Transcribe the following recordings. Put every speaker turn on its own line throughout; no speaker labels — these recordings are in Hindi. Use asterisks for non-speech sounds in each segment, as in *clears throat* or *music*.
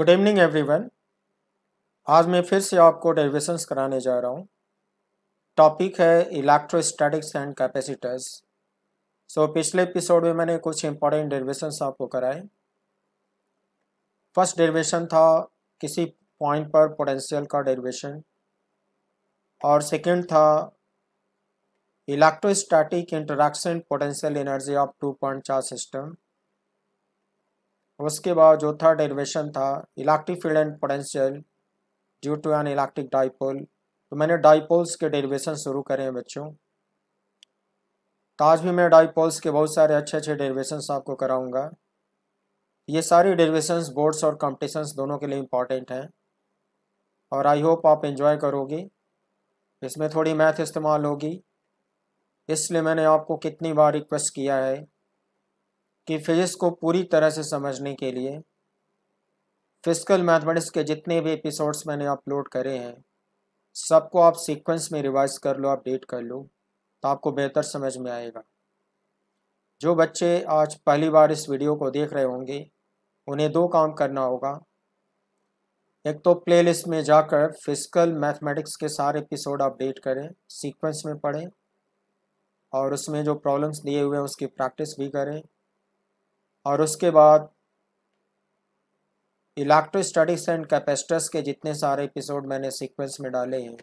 गुड इवनिंग एवरीवन आज मैं फिर से आपको डेरिवेशंस कराने जा रहा हूँ टॉपिक है इलेक्ट्रोस्टैटिक्स एंड कैपेसिटर्स सो पिछले एपिसोड में मैंने कुछ इंपॉर्टेंट डेरिवेशंस आपको कराए फर्स्ट डेरिवेशन था किसी पॉइंट पर पोटेंशियल का डेरिवेशन और सेकंड था electrostatic interaction potential energy of two point charge system उसके बाद जो थर्ड डेरिवेशन था electric field and potential due to an electric dipole तो मैंने डाइपोल्स के डेरिवेशन शुरू करे हैं बच्चों तो आज भी मैं डाइपोल्स के बहुत सारे अच्छे अच्छे डेरिवेशन आपको कराऊंगा ये सारे डेरिवेशन बोर्ड्स और कॉम्पिटिशन दोनों के लिए इम्पॉर्टेंट हैं और आई होप आप इन्जॉय करोगे इसमें थोड़ी मैथ इस्तेमाल होगी इसलिए मैंने आपको कितनी बार रिक्वेस्ट किया है कि फिजिक्स को पूरी तरह से समझने के लिए फिजिकल मैथमेटिक्स के जितने भी एपिसोड्स मैंने अपलोड करे हैं सबको आप सीक्वेंस में रिवाइज कर लो अपडेट कर लो तो आपको बेहतर समझ में आएगा जो बच्चे आज पहली बार इस वीडियो को देख रहे होंगे उन्हें दो काम करना होगा एक तो प्लेलिस्ट में जाकर फिजिकल मैथमेटिक्स के सारे एपिसोड अपडेट करें सीक्वेंस में पढ़ें और उसमें जो प्रॉब्लम्स दिए हुए हैं उसकी प्रैक्टिस भी करें और उसके बाद इलेक्ट्रोस्टैटिक्स एंड कैपेसिटर्स के जितने सारे एपिसोड मैंने सीक्वेंस में डाले हैं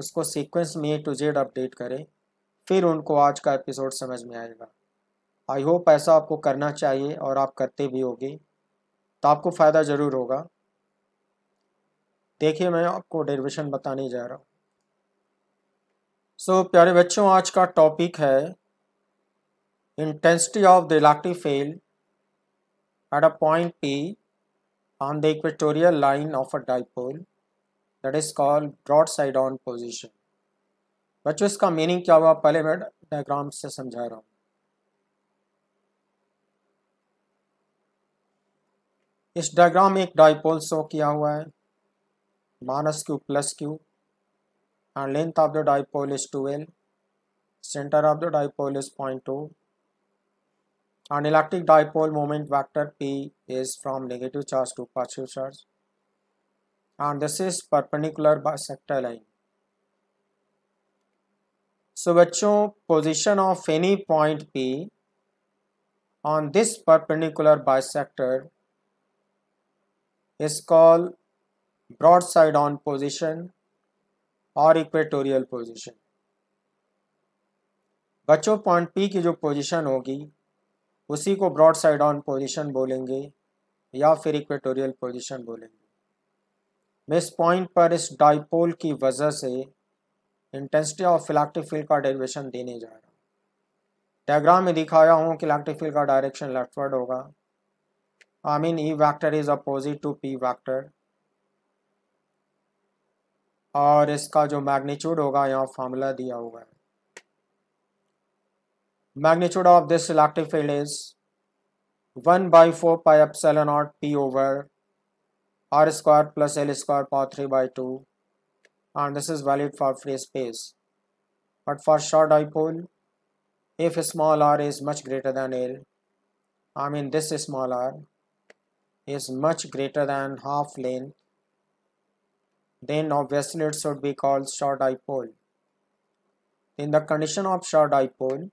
उसको सीक्वेंस में ए टू जेड अपडेट करें फिर उनको आज का एपिसोड समझ में आएगा आई होप ऐसा आपको करना चाहिए और आप करते भी होगे तो आपको फ़ायदा ज़रूर होगा देखिए मैं आपको डेरिवेशन बताने जा रहा हूँ सो so, प्यारे बच्चों आज का टॉपिक है intensity of the electric field at a point P on the equatorial line of a dipole that is called broadside on position. बच्चों इसका मीनिंग क्या हुआ पहले मैं डायग्राम से समझा रहा हूँ इस डायग्राम में एक डाइपोल शो किया हुआ है minus q plus q and length of the dipole is 12 centre of the dipole is point to An electric dipole moment vector P is from negative charge to positive charge and this is perpendicular bisector line. So बच्चों position of any point P on this perpendicular bisector is called broadside on position or equatorial position बच्चों पॉइंट पी की जो पोजीशन होगी उसी को ब्रॉड साइड ऑन पोजिशन बोलेंगे या फिर इक्वेटोरियल पोजिशन बोलेंगे मैं इस पॉइंट पर इस डाइपोल की वजह से इंटेंसिटी ऑफ इलेक्ट्रिक फील्ड का डेरिवेशन देने जा रहा हूँ डायग्राम में दिखाया हूँ कि इलेक्ट्रिक फील्ड का डायरेक्शन लेफ्टवर्ड होगा I mean E vector is opposite to P vector और इसका जो मैग्नीट्यूड होगा यहाँ फार्मूला दिया हुआ है magnitude of this electric field is 1 by 4 pi epsilon naught p over r square plus l square power 3 by 2 and this is valid for free space but for short dipole if small r is much greater than l I mean this small r is much greater than half length then obviously it should be called short dipole in the condition of short dipole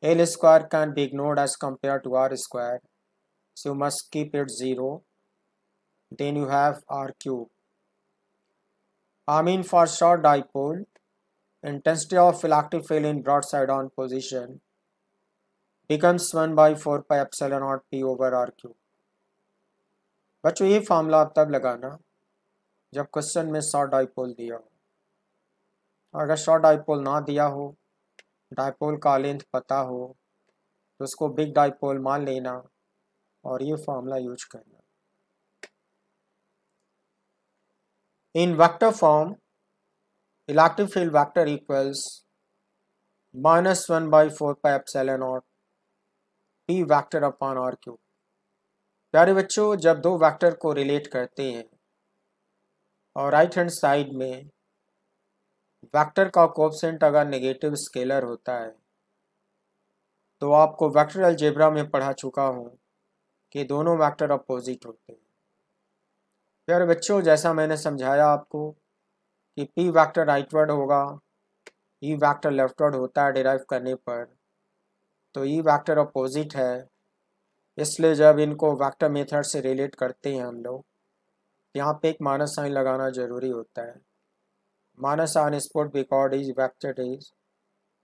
L square can be ignored as compared to R square. So you must keep it 0. Then you have R cube. I mean for short dipole, intensity of electric field in broadside on position becomes 1 by 4 pi epsilon naught p over r cube. बच्चों ये फार्मूला आप तब लगाना जब क्वेश्चन में शॉर्ट डाइपोल दिया हो और अगर शॉर्ट डाइपोल ना दिया हो डायपोल का लेंथ पता हो तो उसको बिग डाइपोल मान लेना और ये फॉर्मूला यूज करना in vector form electric field vector equals minus one by four pi epsilon naught P vector upon R cube प्यारे बच्चों जब दो वेक्टर को रिलेट करते हैं और राइट हैंड साइड में वेक्टर का कोपसेंट अगर नेगेटिव स्केलर होता है तो आपको वेक्टर अलजेब्रा में पढ़ा चुका हूँ कि दोनों वेक्टर अपोजिट होते हैं प्यारे बच्चों जैसा मैंने समझाया आपको कि पी वेक्टर राइटवर्ड होगा ई वेक्टर लेफ्टवर्ड होता है डिराइव करने पर तो ई वेक्टर अपोजिट है इसलिए जब इनको वेक्टर मेथड से रिलेट करते हैं हम लोग यहाँ पे एक माइनस साइन लगाना ज़रूरी होता है minus r sport record is vector is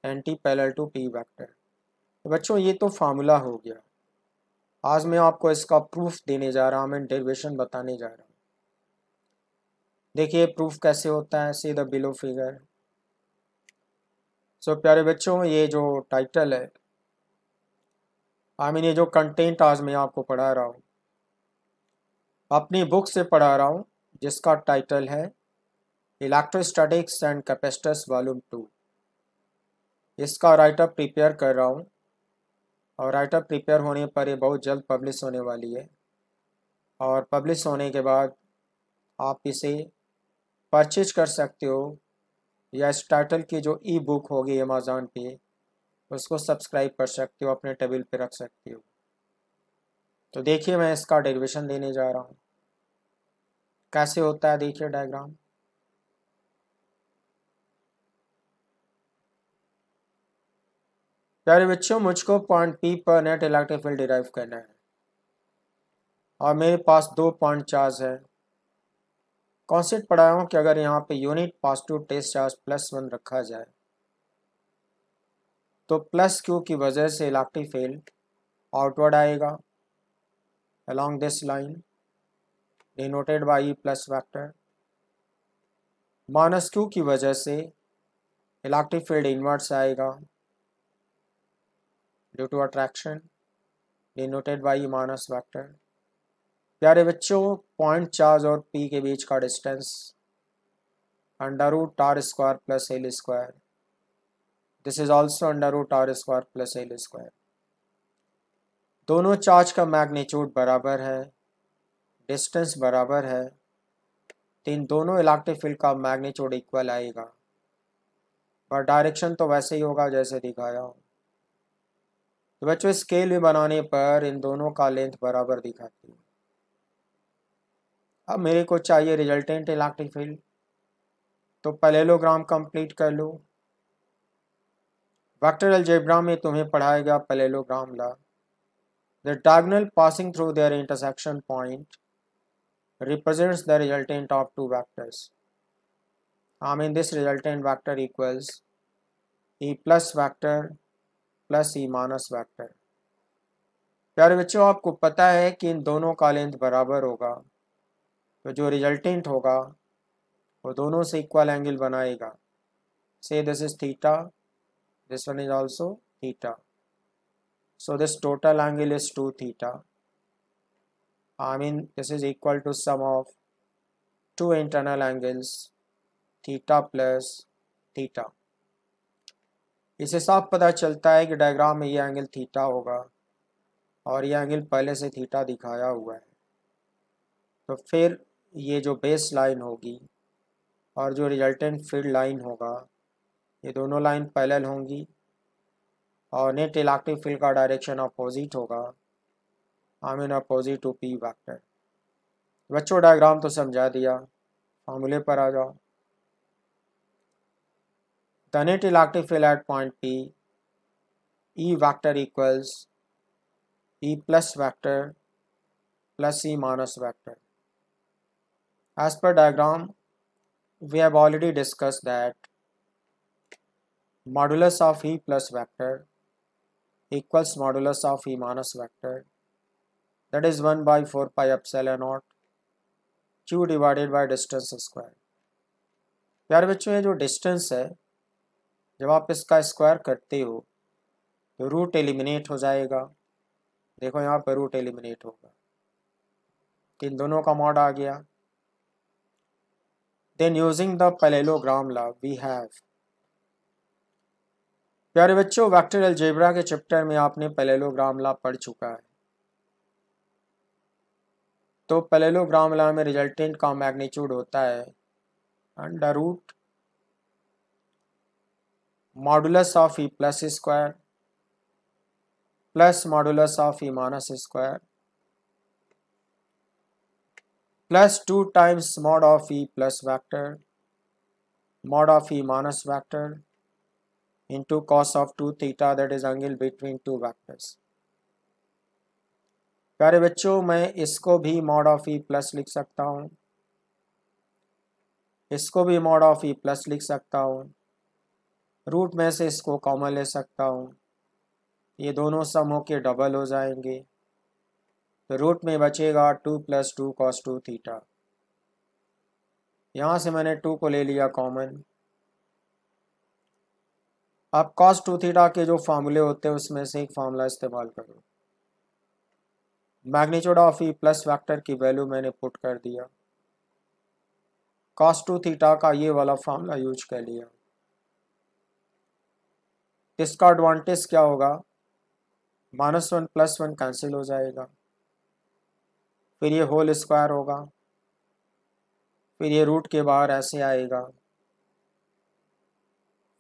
anti parallel to P vector तो बच्चों ये तो फार्मूला हो गया आज मैं आपको इसका प्रूफ देने जा रहा हूँ मैं डेरिवेशन बताने जा रहा हूँ देखिए प्रूफ कैसे होता है see the below figure so प्यारे बच्चों ये जो टाइटल है आई मीन ये जो कंटेंट आज मैं आपको पढ़ा रहा हूँ अपनी बुक से पढ़ा रहा हूँ जिसका टाइटल है electrostatics and capacitors volume two इसका राइटअप प्रिपेयर कर रहा हूँ और राइटअप प्रिपेयर होने पर ये बहुत जल्द पब्लिश होने वाली है और पब्लिश होने के बाद आप इसे परचेज कर सकते हो या इस टाइटल की जो ई बुक होगी अमेजोन पे उसको सब्सक्राइब कर सकते हो अपने टेबल पे रख सकते हो तो देखिए मैं इसका डेरिवेशन देने जा रहा हूँ कैसे होता है देखिए डायग्राम प्यारे बच्चों मुझको पॉइंट पी पर नेट इलेक्ट्रिक फील्ड डिराइव करना है और मेरे पास दो पॉइंट चार्ज है कॉन्सेप्ट पढ़ाया हूँ कि अगर यहाँ पे unit positive test charge plus one रखा जाए तो प्लस क्यू की वजह से इलेक्ट्रिक फील्ड आउटवर्ड आएगा along this line denoted by E plus vector minus q की वजह से इलेक्ट्रिक फील्ड इनवर्ट्स आएगा due to attraction denoted by minus vector प्यारे बच्चों पॉइंट चार्ज और पी के बीच का distance under root R square plus L square this is also under root R square plus L square दोनों चार्ज का मैग्नीट्यूड बराबर है डिस्टेंस बराबर है तो इन दोनों इलेक्ट्रिक फील्ड का मैग्नीट्यूड इक्वल आएगा और डायरेक्शन तो वैसे ही होगा जैसे दिखाया हूँ तो बच्चों स्केल में बनाने पर इन दोनों का लेंथ बराबर दिखाती है अब मेरे को चाहिए रिजल्टेंट इलेक्ट्रिक फील्ड तो पलेलोग्राम कंप्लीट कर लो वेक्टर अलजेब्रा में तुम्हें पढ़ाया गया parallelogram law the diagonal passing through their intersection point represents the resultant of two vectors I mean this resultant vector equals E plus vector plus E minus vector प्यारे बच्चों आपको पता है कि इन दोनों का लेंथ बराबर होगा तो जो रिजल्टेंट होगा वो दोनों से इक्वल एंगल बनाएगा से this is theta this one is also theta so this total angle is two theta I mean this is equal to sum of two internal angles theta plus theta इसे साफ पता चलता है कि डायग्राम में ये एंगल थीटा होगा और ये एंगल पहले से थीटा दिखाया हुआ है तो फिर ये जो बेस लाइन होगी और जो रिजल्टेंट फील्ड लाइन होगा ये दोनों लाइन पैरेलल होंगी और नेट इलेक्ट्रिक फील्ड का डायरेक्शन अपोजिट होगा I mean opposite to P vector बच्चों डायग्राम तो समझा दिया फॉर्मूले पर आ जाओ The net electric field at point P, E vector equals E plus vector plus E minus vector. As per diagram, we have already discussed that modulus of E plus vector equals modulus of E minus vector that is 1 by 4 pi epsilon naught q divided by distance square यार बच्चों ये जो डिस्टेंस है जब आप इसका स्क्वायर करते हो तो रूट एलिमिनेट हो जाएगा देखो यहाँ पर रूट एलिमिनेट होगा तो इन दोनों का मॉड आ गया then using the parallelogram law we have प्यारे बच्चों वैक्टर अलजेब्रा के चैप्टर में आपने पैलेलोग्राम ला पढ़ चुका है तो पैलेलोग्राम ला में रिजल्टेंट का मैग्नीट्यूड होता है under root modulus of E plus square plus modulus of E minus square plus two times mod of E plus vector mod of e minus vector into cos of 2 theta that is angle between two vectors प्यारे बच्चों मैं इसको भी मॉड ऑफ ई प्लस लिख सकता हूँ इसको भी मॉड ऑफ ई प्लस लिख सकता हूँ रूट में से इसको कॉमन ले सकता हूँ ये दोनों सम के डबल हो जाएंगे तो रूट में बचेगा two plus two cos two theta यहाँ से मैंने टू को ले लिया कॉमन आप कॉस टू थीटा के जो फार्मूले होते हैं उसमें से एक फार्मूला इस्तेमाल करो magnitude of E plus vector की वैल्यू मैंने पुट कर दिया कॉस टू थीटा का ये वाला फार्मूला यूज कर लिया इसका एडवांटेज क्या होगा minus one plus one cancel हो जाएगा फिर ये होल स्क्वायर होगा फिर ये रूट के बाहर ऐसे आएगा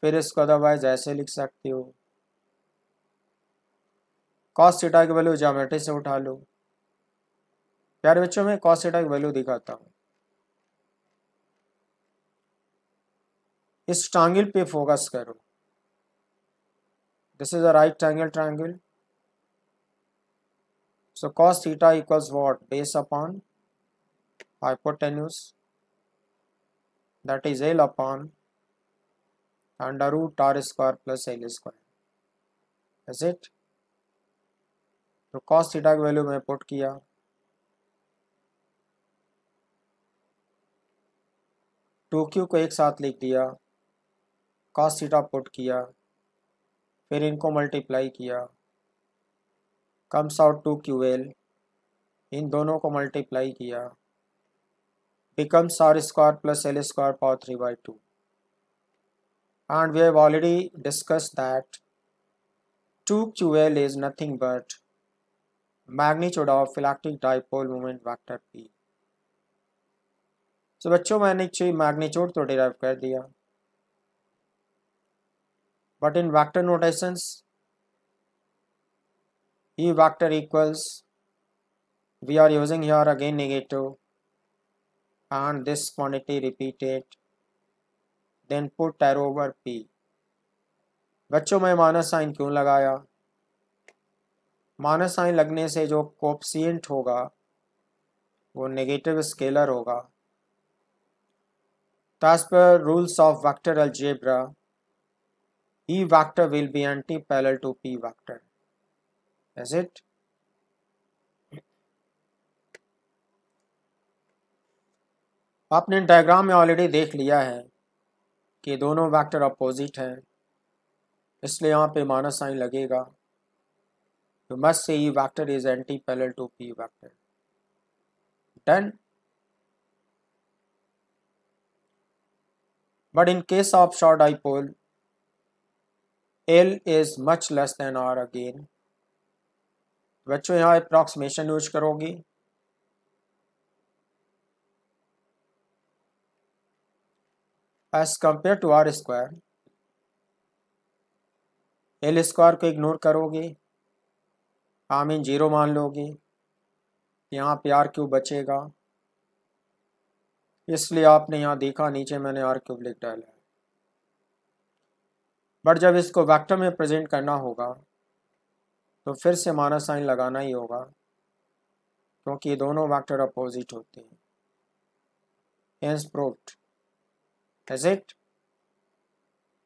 फिर इसको अदरवाइज ऐसे लिख सकते हो कॉस सीटा की वैल्यू जोमेट्री से उठा लो प्यारे बच्चों में कॉस सीटा की वैल्यू दिखाता हूँ इस ट्रांगल पे फोकस करो This is a right angle triangle. So cos theta equals what? Base upon hypotenuse. That is L upon under root r square plus L square. Is it? तो cos थीटा की वैल्यू मैं पुट किया टू क्यू को एक साथ लिख दिया cos थीटा पुट किया फिर इनको मल्टीप्लाई किया comes out two q L इन दोनों को मल्टीप्लाई किया becomes R square plus L square power three by two and we have already discuss that two q L is nothing but magnitude of electric dipole moment vector P so बच्चों मैंने मैग्नीट्यूड तो डिराइव कर दिया but in vector notations e vector equals we are using here again negative and this quantity repeated then put arrow over p बच्चों मैं माइनस साइन क्यों लगाया माइनस साइन लगने से जो कोप्सियंट होगा वो नेगेटिव स्केलर होगा as per rules of vector algebra E vector will be anti-parallel to P vector. Is it? आपने डायग्राम में ऑलरेडी देख लिया है कि दोनों वेक्टर अपोजिट हैं इसलिए यहाँ पे माइनस साइन लगेगा तो must say E vector is anti parallel to P vector done in case of short dipole L is much less than R again बच्चों यहाँ अप्रॉक्सीमेशन यूज करोगे as compare to R square L square को इग्नोर करोगे आमीन जीरो मान लोगे यहाँ पे आर क्यूब बचेगा इसलिए आपने यहाँ देखा नीचे मैंने आर क्यूब लिख डाला बट जब इसको वेक्टर में प्रेजेंट करना होगा तो फिर से माइनस साइन लगाना ही होगा क्योंकि ये दोनों वेक्टर अपोजिट होते हैं hence proof is it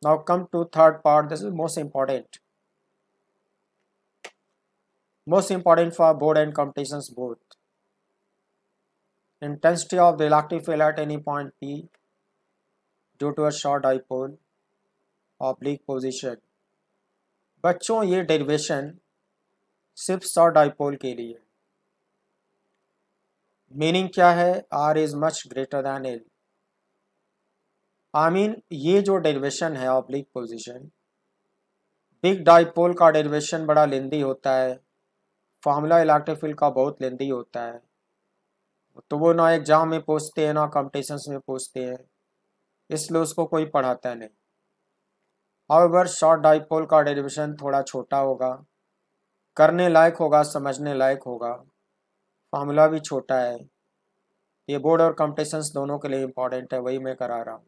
now come to third part this is most important most important for board and competition board intensity of the electric field at any point p due to a short oblique position बच्चों ये डेरिवेशन सिर्फ सौ डाइपोल के लिए मीनिंग क्या है are is much greater than L I mean ये जो डेरिवेशन है ऑब्लिक पोजिशन बिग डाइपोल का डेरिवेशन बड़ा लेंदी होता है फार्मूला इलेक्ट्रोफिल का बहुत लेंदी होता है तो वो ना एग्जाम में पूछते हैं ना कॉम्पिटिशन्स में पूछते हैं इसलिए उसको कोई पढ़ाता नहीं हाउएवर शॉर्ट डाइपोल का डेरिवेशन थोड़ा छोटा होगा करने लायक होगा समझने लायक होगा फार्मूला भी छोटा है ये बोर्ड और कंपटिशन्स दोनों के लिए इम्पॉर्टेंट है वही मैं करा रहा हूँ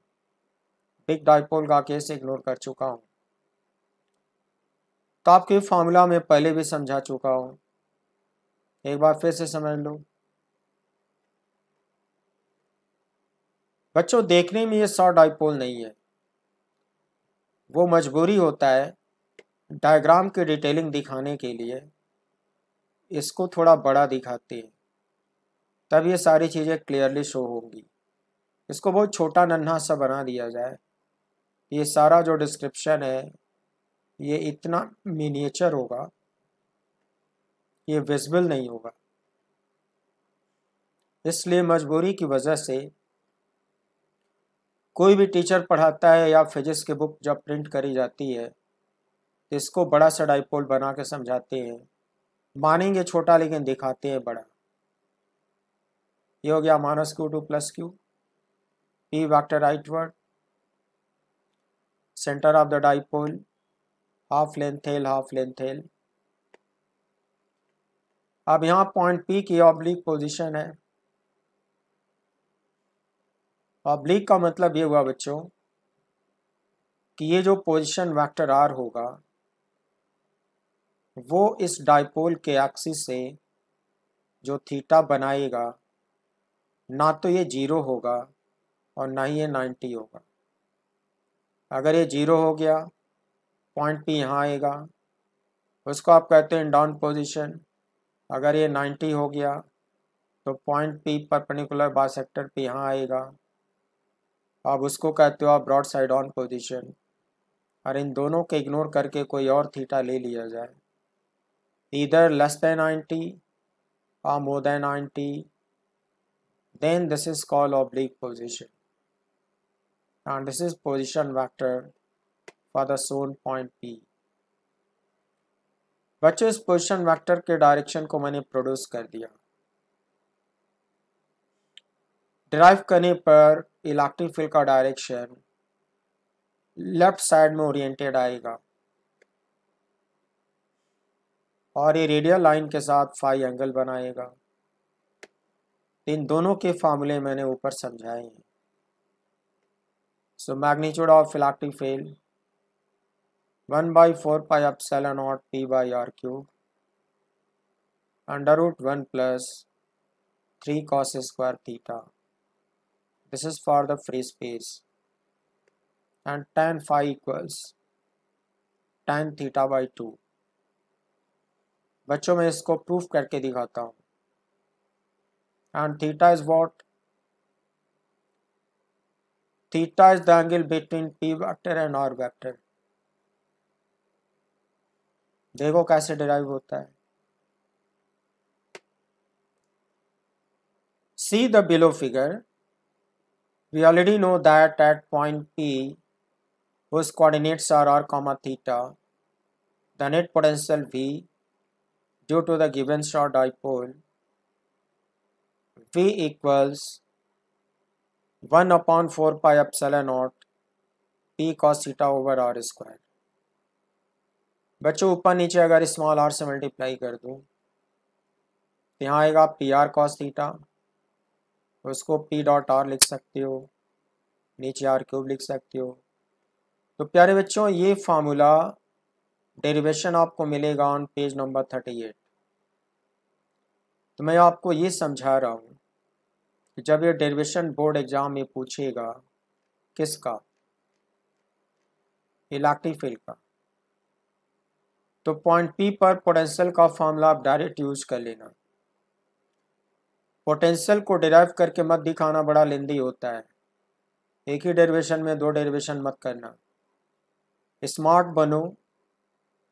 बिग डाइपोल का केस इग्नोर कर चुका हूँ तो आपके फार्मूला में पहले भी समझा चुका हूँ एक बार फिर से समझ लो बच्चों देखने में ये शॉर्ट डाइपोल नहीं है वो मजबूरी होता है डायग्राम की डिटेलिंग दिखाने के लिए इसको थोड़ा बड़ा दिखाते हैं तब ये सारी चीज़ें क्लियरली शो होंगी इसको बहुत छोटा नन्हा सा बना दिया जाए ये सारा जो डिस्क्रिप्शन है ये इतना मिनिएचर होगा ये विजिबल नहीं होगा इसलिए मजबूरी की वजह से कोई भी टीचर पढ़ाता है या फिजिक्स की बुक जब प्रिंट करी जाती है तो इसको बड़ा सा डाइपोल बना के समझाते हैं मानेंगे छोटा लेकिन दिखाते हैं बड़ा ये हो गया minus q two plus q P vector word centre of the dipole half length L half length L अब यहाँ पॉइंट पी की ऑब्लिक पोजीशन है ऑब्लिक का मतलब ये हुआ बच्चों कि ये जो पोजीशन वेक्टर आर होगा वो इस डायपोल के एक्सिस से जो थीटा बनाएगा ना तो ये जीरो होगा और ना ही ये नाइन्टी होगा अगर ये जीरो हो गया पॉइंट पी यहाँ आएगा उसको आप कहते हैं डाउन पोजीशन अगर ये नाइन्टी हो गया तो पॉइंट पी परपेंडिकुलर सेक्टर पे यहाँ आएगा आप उसको कहते हो आप ब्रॉड साइड ऑन पोजिशन और इन दोनों को इग्नोर करके कोई और थीटा ले लिया जाए इधर less than ninety or more than 90 then this is call oblique position and this is position vector for the सोन पॉइंट पी बच्चों इस पोजिशन वैक्टर के डायरेक्शन को मैंने प्रोड्यूस कर दिया ड्राइव करने पर इलेक्ट्रिक फील्ड का डायरेक्शन लेफ्ट साइड में ओरिएंटेड आएगा और ये रेडियल लाइन के साथ फाइव एंगल बनाएगा इन दोनों के फॉर्मूले मैंने ऊपर समझाए हैं so magnitude of electric field one by four pi epsilon naught P by R cube under root one plus three cos square theta this is for the free space and tan phi equals tan theta by 2 बच्चों मैं इसको प्रूफ करके दिखाता हूं and theta is what theta is the angle between P vector and R vector देखो कैसे डिराइव होता है see the below figure We already know that at point P, whose coordinates are r comma theta, the net potential V due to the given short dipole V equals 1 upon 4 pi epsilon naught P cos theta over r square. बच्चों ऊपर नीचे अगर स्मॉल आर से मल्टीप्लाई कर दूं यहाँ आएगा पी आर कॉस थीटा उसको पी डॉट आर लिख सकते हो नीचे आर क्यूब लिख सकते हो तो प्यारे बच्चों ये फार्मूला डेरिवेशन आपको मिलेगा on page number thirty eight तो मैं आपको ये समझा रहा हूँ कि जब ये डेरिवेशन बोर्ड एग्ज़ाम में पूछेगा किसका इलेक्ट्रिक फील्ड का तो पॉइंट पी पर पोटेंशियल का फार्मूला आप डायरेक्ट यूज कर लेना पोटेंशियल को डिराइव करके मत दिखाना बड़ा लेंदी होता है एक ही डेरिवेशन में दो डेरिवेशन मत करना स्मार्ट बनो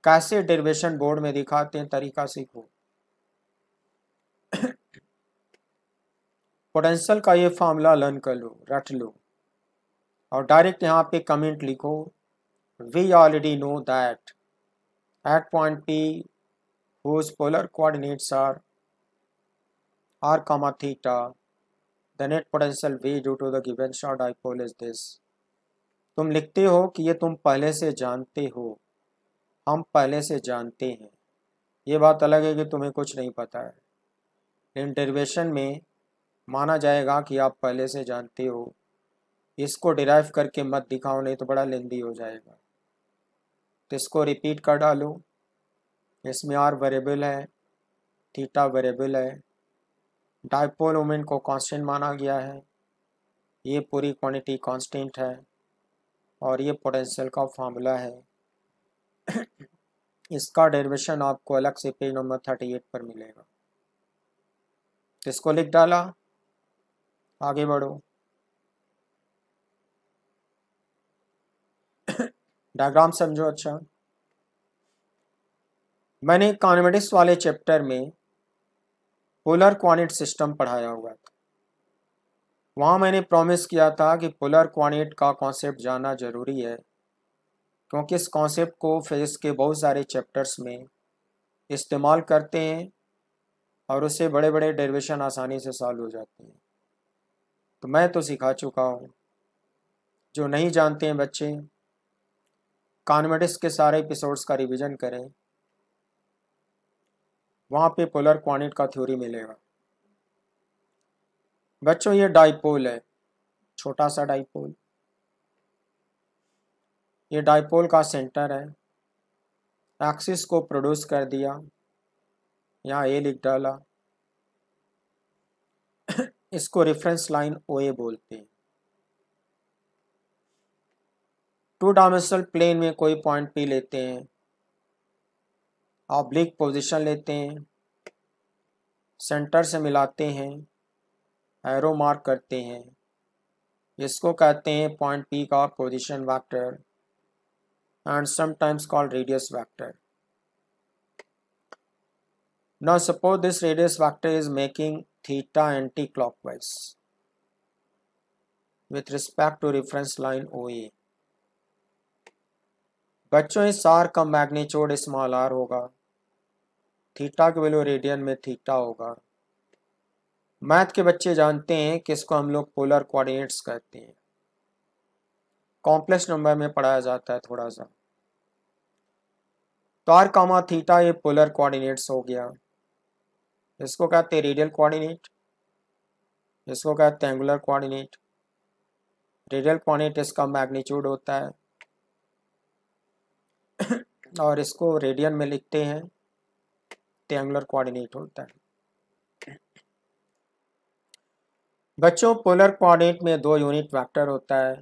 कैसे डेरिवेशन बोर्ड में दिखाते हैं तरीका सीखो पोटेंशियल का ये फॉर्मूला लर्न कर लो रट लो और डायरेक्ट यहाँ पे कमेंट लिखो we already know that at point P whose polar coordinates are r comma theta the net potential v due to the given short dipole is this तुम लिखते हो कि ये तुम पहले से जानते हो हम पहले से जानते हैं ये बात अलग है कि तुम्हें कुछ नहीं पता है लेकिन डेरिवेशन में माना जाएगा कि आप पहले से जानते हो इसको डिराइव करके मत दिखाओ नहीं तो बड़ा लेंदी हो जाएगा तो इसको रिपीट कर डालो इसमें आर वेरिएबल है थीटा वेरिएबल है डाइपोल मोमेंट को कांस्टेंट माना गया है ये पूरी क्वांटिटी कांस्टेंट है और ये पोटेंशियल का फार्मूला है *clears throat* इसका डेरिवेशन आपको अलग से पेज नंबर थर्टी एट पर मिलेगा इसको लिख डाला आगे बढ़ो डायग्राम *clears throat* समझो अच्छा मैंने कॉन्वेटिक्स वाले चैप्टर में पोलर क्वानिट सिस्टम पढ़ाया हुआ था वहाँ मैंने प्रॉमिस किया था कि पोलर क्वानिट का कॉन्सेप्ट जानना ज़रूरी है क्योंकि इस कॉन्सेप्ट को फेज के बहुत सारे चैप्टर्स में इस्तेमाल करते हैं और उससे बड़े बड़े डेरिवेशन आसानी से सॉल्व हो जाते हैं तो मैं तो सिखा चुका हूँ जो नहीं जानते हैं बच्चे कॉन्वेटिक्स के सारे एपिसोड्स का रिवीजन करें वहाँ पे पोलर क्वानिट का थ्योरी मिलेगा बच्चों ये डाइपोल है छोटा सा डाइपोल ये डाइपोल का सेंटर है एक्सिस को प्रोड्यूस कर दिया यहाँ ए लिख डाला इसको रेफरेंस लाइन ओ ए बोलते हैं टू डायमेंशनल प्लेन में कोई पॉइंट पी लेते हैं ऑब्लिक पोजीशन लेते हैं सेंटर से मिलाते हैं एरो मार्क करते हैं इसको कहते हैं पॉइंट पी का position vector and sometimes call radius vector this radius vector is making theta anti clock anti with respect to reference line O A बच्चों इस आर का मैग्नीच्यूड स्मॉल आर होगा थीटा के वैल्यू रेडियन में थीटा होगा मैथ के बच्चे जानते हैं कि इसको हम लोग पोलर कोऑर्डिनेट्स कहते हैं कॉम्प्लेक्स नंबर में पढ़ाया जाता है थोड़ा सा तो आर कामा थीटा ये पोलर कोऑर्डिनेट्स हो गया इसको कहते हैं रेडियल कोऑर्डिनेट इसको कहते हैं एंगुलर कोऑर्डिनेट रेडियल कोऑर्डिनेट इसका मैग्नीट्यूड होता है और इसको रेडियन में लिखते हैं रेक्टेंगुलर कोऑर्डिनेट होता है बच्चों पोलर कोऑर्डिनेट में दो यूनिट वेक्टर होता है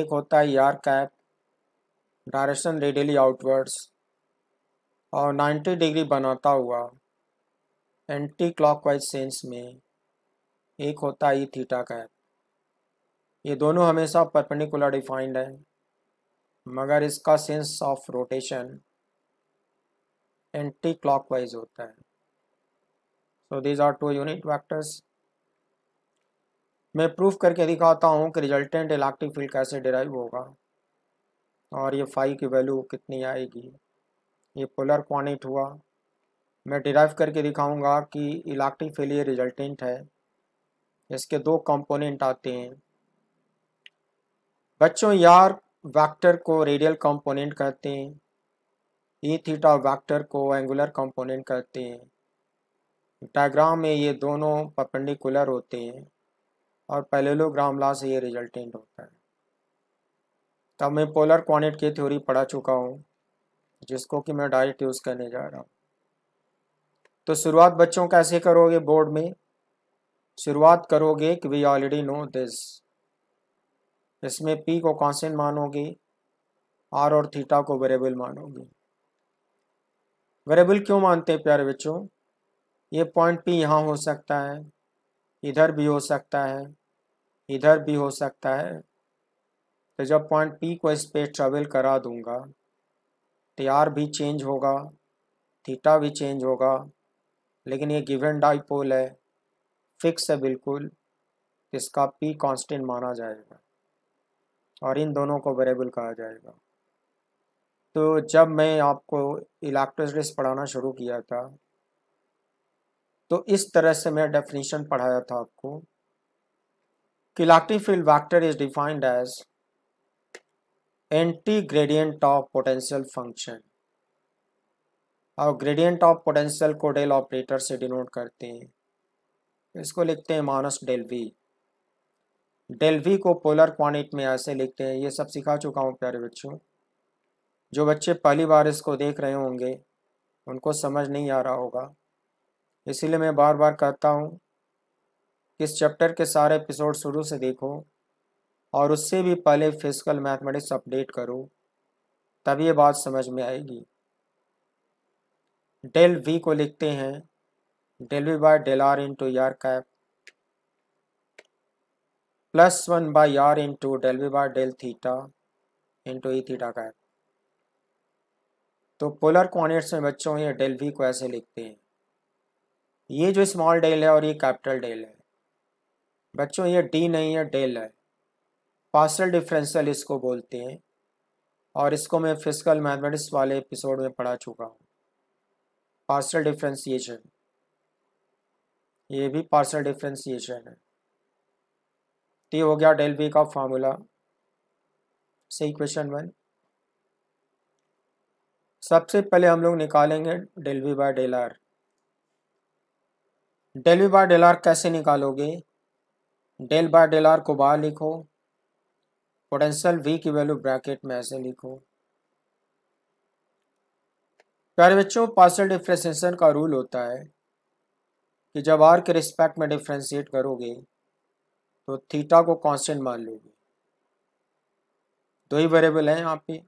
एक होता है यार कैप डायरेक्शन रेडियली आउटवर्ड्स और 90 डिग्री बनाता हुआ एंटी क्लॉकवाइज सेंस में एक होता है ई थीटा कैप ये दोनों हमेशा परपेंडिकुलर डिफाइंड है मगर इसका sense of rotation anti clockwise होता है so these are two unit vectors मैं प्रूफ करके दिखाता हूँ कि रिजल्टेंट इलेक्ट्रिक फील्ड कैसे डिराइव होगा और ये फाइव की वैल्यू कितनी आएगी ये पोलर क्वानिट हुआ मैं डिराइव करके दिखाऊंगा कि इलेक्ट्रिक फील्ड ये रिजल्टेंट है इसके दो कंपोनेंट आते हैं बच्चों यार वेक्टर को रेडियल कंपोनेंट कहते हैं ई थीटा वेक्टर को एंगुलर कंपोनेंट कहते हैं डायग्राम में ये दोनों परपेंडिकुलर होते हैं और पैलेलोग्राम लॉ से ये रिजल्टेंट होता है तब मैं पोलर क्वानिट की थ्योरी पढ़ा चुका हूँ जिसको कि मैं डायरेक्ट यूज़ करने जा रहा हूँ तो शुरुआत बच्चों कैसे करोगे बोर्ड में शुरुआत करोगे कि वी ऑलरेडी नो दिस इसमें पी को कॉन्सेंट मानोगे आर और थीटा को वेरिएबल मानोगे वेरिएबल क्यों मानते हैं प्यारे बच्चों ये पॉइंट पी यहाँ हो सकता है इधर भी हो सकता है इधर भी हो सकता है तो जब पॉइंट पी को स्पेस ट्रेवल करा दूंगा तो आर भी चेंज होगा थीटा भी चेंज होगा लेकिन ये गिवन डाइपोल है फिक्स है बिल्कुल इसका पी कांस्टेंट माना जाएगा और इन दोनों को वेरिएबल कहा जाएगा तो जब मैं आपको इलेक्ट्रोस्टेटिक्स पढ़ाना शुरू किया था तो इस तरह से मैं डेफिनेशन पढ़ाया था आपको कि electric field vector is defined as anti gradient of potential function और ग्रेडियंट ऑफ पोटेंशियल को डेल ऑपरेटर से डिनोट करते हैं इसको लिखते हैं minus del V del V को पोलर क्वानिट में ऐसे लिखते हैं ये सब सिखा चुका हूँ प्यारे बच्चों जो बच्चे पहली बार इसको देख रहे होंगे उनको समझ नहीं आ रहा होगा इसीलिए मैं बार बार कहता हूँ कि इस चैप्टर के सारे एपिसोड शुरू से देखो और उससे भी पहले फिजिकल मैथमेटिक्स अपडेट करो तब ये बात समझ में आएगी डेल वी को लिखते हैं del V by del r into r cap plus one by r into del V by del theta into E theta cap तो पोलर कोऑर्डिनेट्स में बच्चों ये डेल वी को ऐसे लिखते हैं ये जो स्मॉल डेल है और ये कैपिटल डेल है बच्चों ये डी नहीं है डेल है पार्सल डिफरेंशियल इसको बोलते हैं और इसको मैं फिजिकल मैथमेटिक्स वाले एपिसोड में पढ़ा चुका हूँ पार्सल डिफ्रेंसीशन ये भी पार्सल डिफ्रेंसीशन है तो ये हो गया डेल वी का फार्मूला सही क्वेश्चन वन सबसे पहले हम लोग निकालेंगे del V by del r del V by del r कैसे निकालोगे डेल बाय डेल आर को बाहर लिखो पोटेंशियल वी की वैल्यू ब्रैकेट में ऐसे लिखो प्यारे बच्चों पार्सल डिफ्रेंसिएशन का रूल होता है कि जब आर के रिस्पेक्ट में डिफ्रेंशिएट करोगे तो थीटा को कांस्टेंट मान लोगे दो ही वेरिएबल हैं यहाँ पे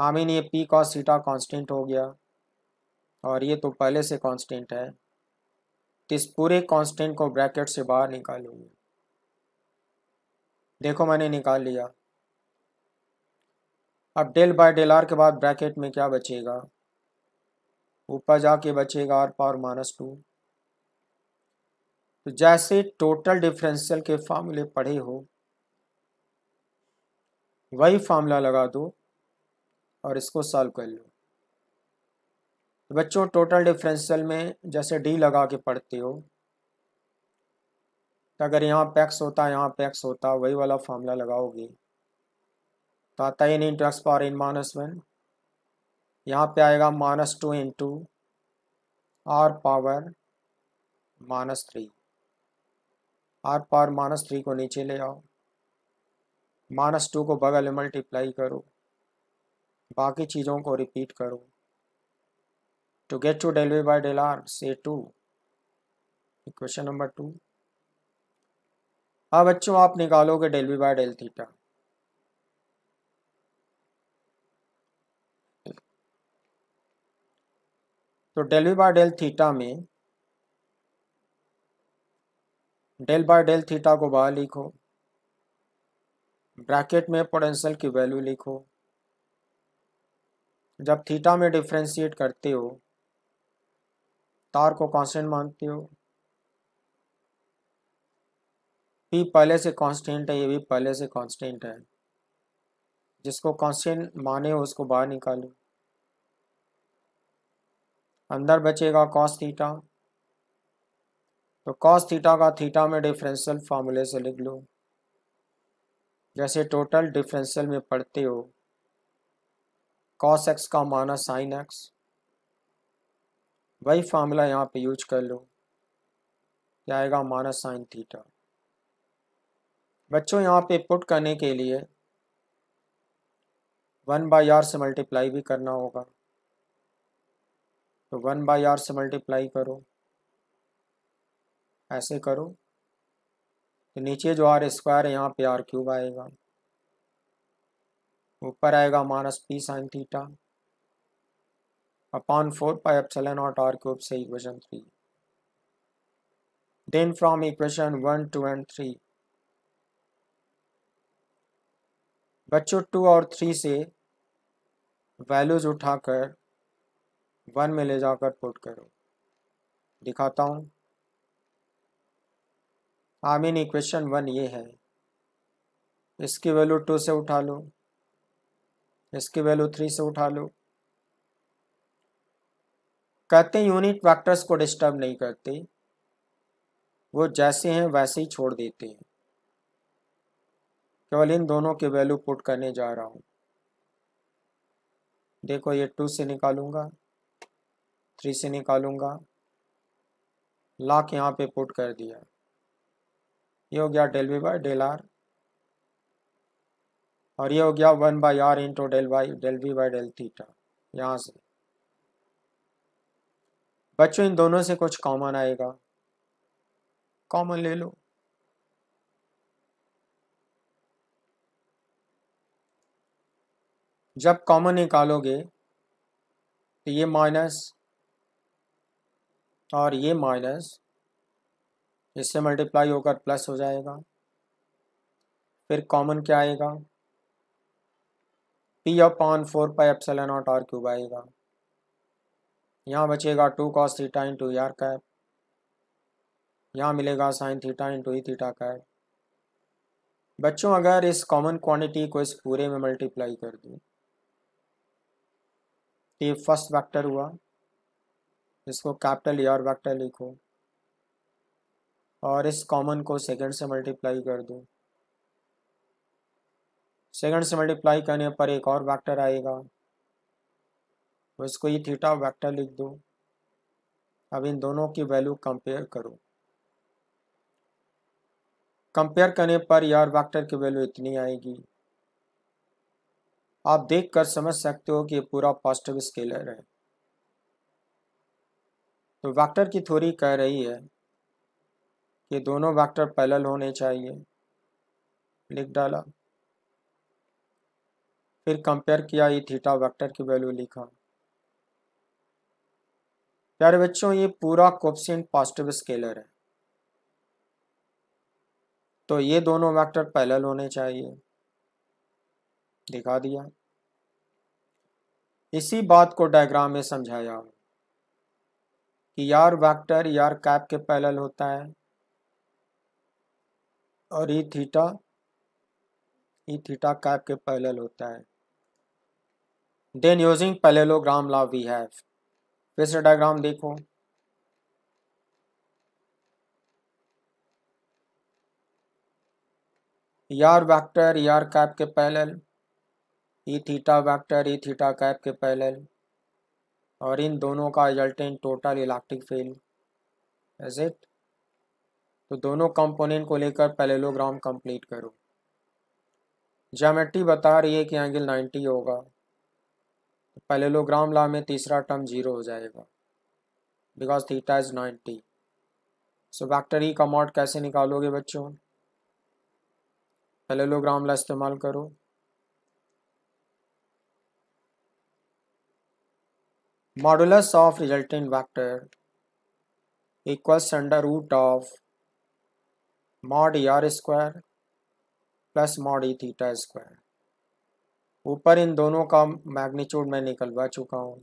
आमीन ये पी कॉस सीटा कांस्टेंट हो गया और ये तो पहले से कांस्टेंट है तो इस पूरे कांस्टेंट को ब्रैकेट से बाहर निकालूंगी देखो मैंने निकाल लिया अब डेल बाय डेल आर के बाद ब्रैकेट में क्या बचेगा ऊपर जाके बचेगा आर पावर माइनस टू तो जैसे टोटल डिफरेंशियल के फार्मूले पढ़े हो वही फार्मूला लगा दो और इसको सॉल्व कर लो तो बच्चों टोटल डिफरेंशियल में जैसे डी लगा के पढ़ते हो तो अगर यहाँ पैक्स होता यहाँ पैक्स होता वही वाला फार्मूला लगाओगे तो आता ही नहीं two x power n minus one यहाँ पे आएगा minus two into r power minus three r power minus three को नीचे ले आओ माइनस टू को बगल में मल्टीप्लाई करो बाकी चीज़ों को रिपीट करो to get to del V by del r से टू क्वेश्चन नंबर टू हाँ बच्चों आप निकालोगे del V by del theta तो डेल वी डेल थीटा में डेल बाय डेल थीटा को बाहर लिखो ब्रैकेट में पोटेंशियल की वैल्यू लिखो जब थीटा में डिफ्रेंशिएट करते हो तार को कांस्टेंट मानते हो पी पहले से कांस्टेंट है ये भी पहले से कांस्टेंट है जिसको कांस्टेंट माने हो उसको बाहर निकालो अंदर बचेगा कॉस थीटा तो कॉस थीटा का थीटा में डिफरेंशियल फार्मूले से लिख लो जैसे टोटल डिफरेंशियल में पढ़ते हो कॉस एक्स का माना साइन एक्स वही फार्मूला यहाँ पे यूज कर लो क्या आएगा माइनस साइन थीटा बच्चों यहाँ पे पुट करने के लिए वन बाई आर से मल्टीप्लाई भी करना होगा तो वन बाई आर से मल्टीप्लाई करो ऐसे करो तो नीचे जो आर स्क्वायर है यहाँ पे आर क्यूब आएगा ऊपर आएगा minus P sine theta upon four pi epsilon naught r cube से equation three then from equation one two and three बच्चों टू और थ्री से वैल्यूज उठाकर वन में ले जाकर पुट करो दिखाता हूँ आई मीन इक्वेशन वन ये है इसकी वैल्यू टू से उठा लो इसकी वैल्यू थ्री से उठा लो कहते यूनिट वैक्टर्स को डिस्टर्ब नहीं करते वो जैसे हैं वैसे ही छोड़ देते हैं केवल इन दोनों के वैल्यू पुट करने जा रहा हूँ देखो ये टू से निकालूंगा थ्री से निकालूंगा लाख यहाँ पे पुट कर दिया ये हो गया del V by del r और ये हो गया one by r into del y del V by del theta यहाँ से बच्चों इन दोनों से कुछ कॉमन आएगा कॉमन ले लो जब कॉमन निकालोगे तो ये माइनस और ये माइनस इससे मल्टीप्लाई होकर प्लस हो जाएगा फिर कॉमन क्या आएगा P upon four pi epsilon naught r cube आएगा यहाँ बचेगा two cos theta into r cap यहाँ मिलेगा sine theta into E theta cap बच्चों अगर इस कॉमन क्वांटिटी को इस पूरे में मल्टीप्लाई कर दूँ तो ये फर्स्ट वेक्टर हुआ इसको कैपिटल ई और वेक्टर लिखो और इस कॉमन को सेकंड से मल्टीप्लाई कर दूँ सेकंड से मल्टीप्लाई करने पर एक और वेक्टर आएगा तो इसको ये थीटा वेक्टर लिख दो अब इन दोनों की वैल्यू कंपेयर करो कंपेयर करने पर यार वेक्टर की वैल्यू इतनी आएगी आप देख कर समझ सकते हो कि ये पूरा पॉजिटिव स्केलर है तो वेक्टर की थ्योरी कह रही है कि दोनों वेक्टर पैरेलल होने चाहिए लिख डाला फिर कंपेयर किया ये थीटा वेक्टर की वैल्यू लिखा प्यारे बच्चों ये पूरा कोप्सियंट पॉजिटिव स्केलर है तो ये दोनों वेक्टर पैरेलल होने चाहिए दिखा दिया इसी बात को डायग्राम में समझाया कि यार वेक्टर यार कैप के पैरेलल होता है और ये थीटा ये थीटा कैप के पैरेलल होता है then using parallelogram law we have फिर से डायग्राम देखो यार वेक्टर यार कैप के parallel E theta vector E theta cap के पैरेलल और इन दोनों का resultant total electric field is it तो दोनों कंपोनेंट को लेकर पैलेलोग्राम कंप्लीट करो ज्योमेट्री बता रही है कि एंगल 90 होगा तो पैलेलोग्राम ला में तीसरा टर्म जीरो हो जाएगा because theta is ninety so vector E का मॉड कैसे निकालोगे बच्चों पैलेलोग्राम ला इस्तेमाल करो modulus of resultant vector equals under root of mod E r square plus mod E theta square ऊपर इन दोनों का मैग्नीट्यूड मैं निकलवा चुका हूँ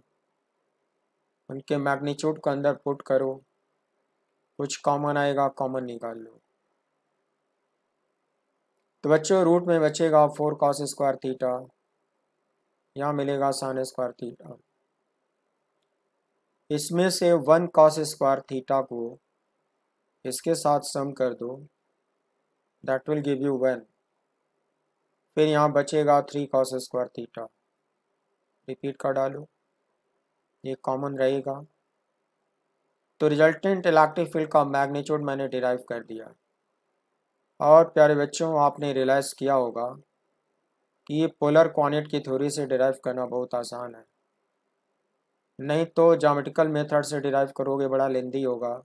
उनके मैग्नीट्यूड को अंदर पुट करो कुछ कॉमन आएगा कॉमन निकाल लो तो बच्चों रूट में बचेगा फोर कॉस स्क्वायर थीटा यहाँ मिलेगा साइन स्क्वायर थीटा इसमें से वन कॉस स्क्वायर थीटा को इसके साथ सम कर दो that will give you one फिर यहाँ बचेगा three cos square theta repeat कर डालो ये कॉमन रहेगा तो रिजल्टेंट इलेक्ट्रिक फील्ड का मैग्नीट्यूड मैंने डिराइव कर दिया और प्यारे बच्चों आपने रियलाइज़ किया होगा कि ये पोलर क्वानिट की थ्योरी से डिराइव करना बहुत आसान है नहीं तो जोमेटिकल मेथड से डिराइव करोगे बड़ा लेंदी होगा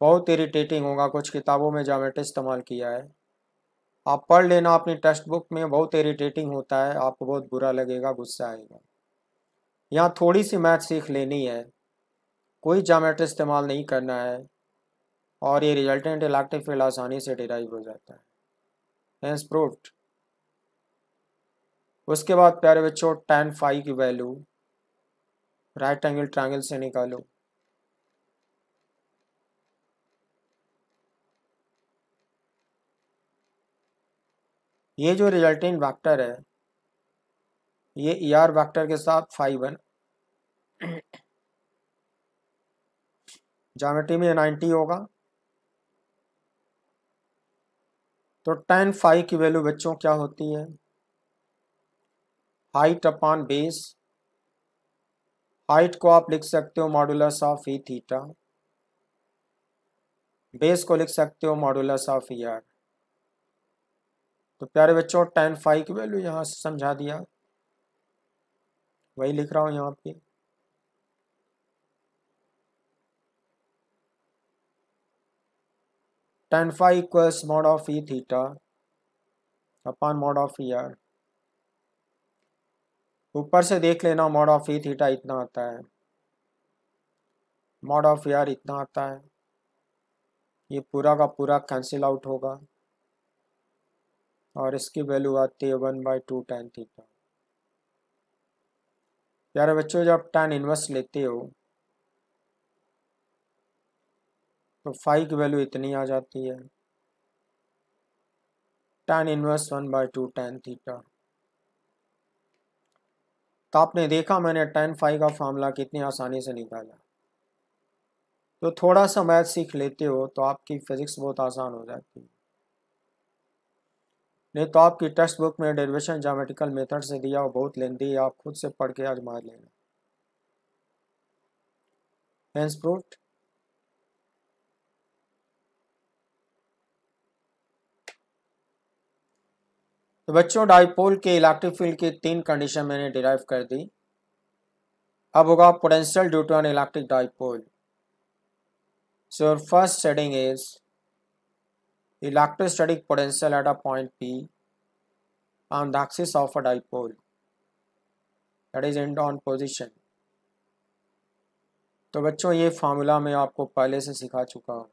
बहुत इरिटेटिंग होगा कुछ किताबों में जोमेट्री इस्तेमाल किया है आप पढ़ लेना अपनी टेक्स्ट बुक में बहुत इरिटेटिंग होता है आपको बहुत बुरा लगेगा गुस्सा आएगा यहाँ थोड़ी सी मैथ सीख लेनी है कोई जामेट्री इस्तेमाल नहीं करना है और ये रिजल्टेंट इलेक्ट्रिक फील्ड आसानी से डिराइव हो जाता है हैंस प्रूफ उसके बाद प्यारे बच्चों टेन फाइव की वैल्यू राइट एंगल ट्रायंगल से निकालो ये जो रिजल्टेंट वैक्टर है ये ई आर वैक्टर के साथ फाइव वन जामेट्री में नाइन्टी होगा तो टेन फाइव की वैल्यू बच्चों क्या होती है हाइट अपॉन बेस हाइट को आप लिख सकते हो modulus of E theta base को लिख सकते हो मॉडुलस ऑफ ई आर तो प्यारे बच्चों टेन फाइव की वैल्यू यहाँ से समझा दिया वही लिख रहा हूँ यहाँ पे tan five equals mod of E theta upon mod of E r ऊपर से देख लेना मॉड ऑफ ई थीटा इतना आता है मॉड ऑफ ई आर इतना आता है ये पूरा का पूरा कैंसिल आउट होगा और इसकी वैल्यू आती है one by two tan theta प्यारे बच्चों जब टेन इन्वर्स लेते हो तो फाइव की वैल्यू इतनी आ जाती है tan inverse one by two tan theta तो आपने देखा मैंने टेन फाइव का फॉर्मूला कितनी आसानी से निकाला तो थोड़ा सा मैथ सीख लेते हो तो आपकी फिजिक्स बहुत आसान हो जाती है नहीं तो आपकी टेक्स्ट बुक में डेरिवेशन जामेटिकल मेथड से दिया हुआ बहुत लेंदी है आप खुद से पढ़ के आजमा लेना प्रूफ तो बच्चों डाइपोल के इलेक्ट्रिक फील्ड की तीन कंडीशन मैंने डिराइव कर दी अब होगा potential due to an electric dipole so first setting is electrostatic potential at a point P on the axis of a dipole that is end on position तो बच्चों ये फार्मूला मैं आपको पहले से सिखा चुका हूँ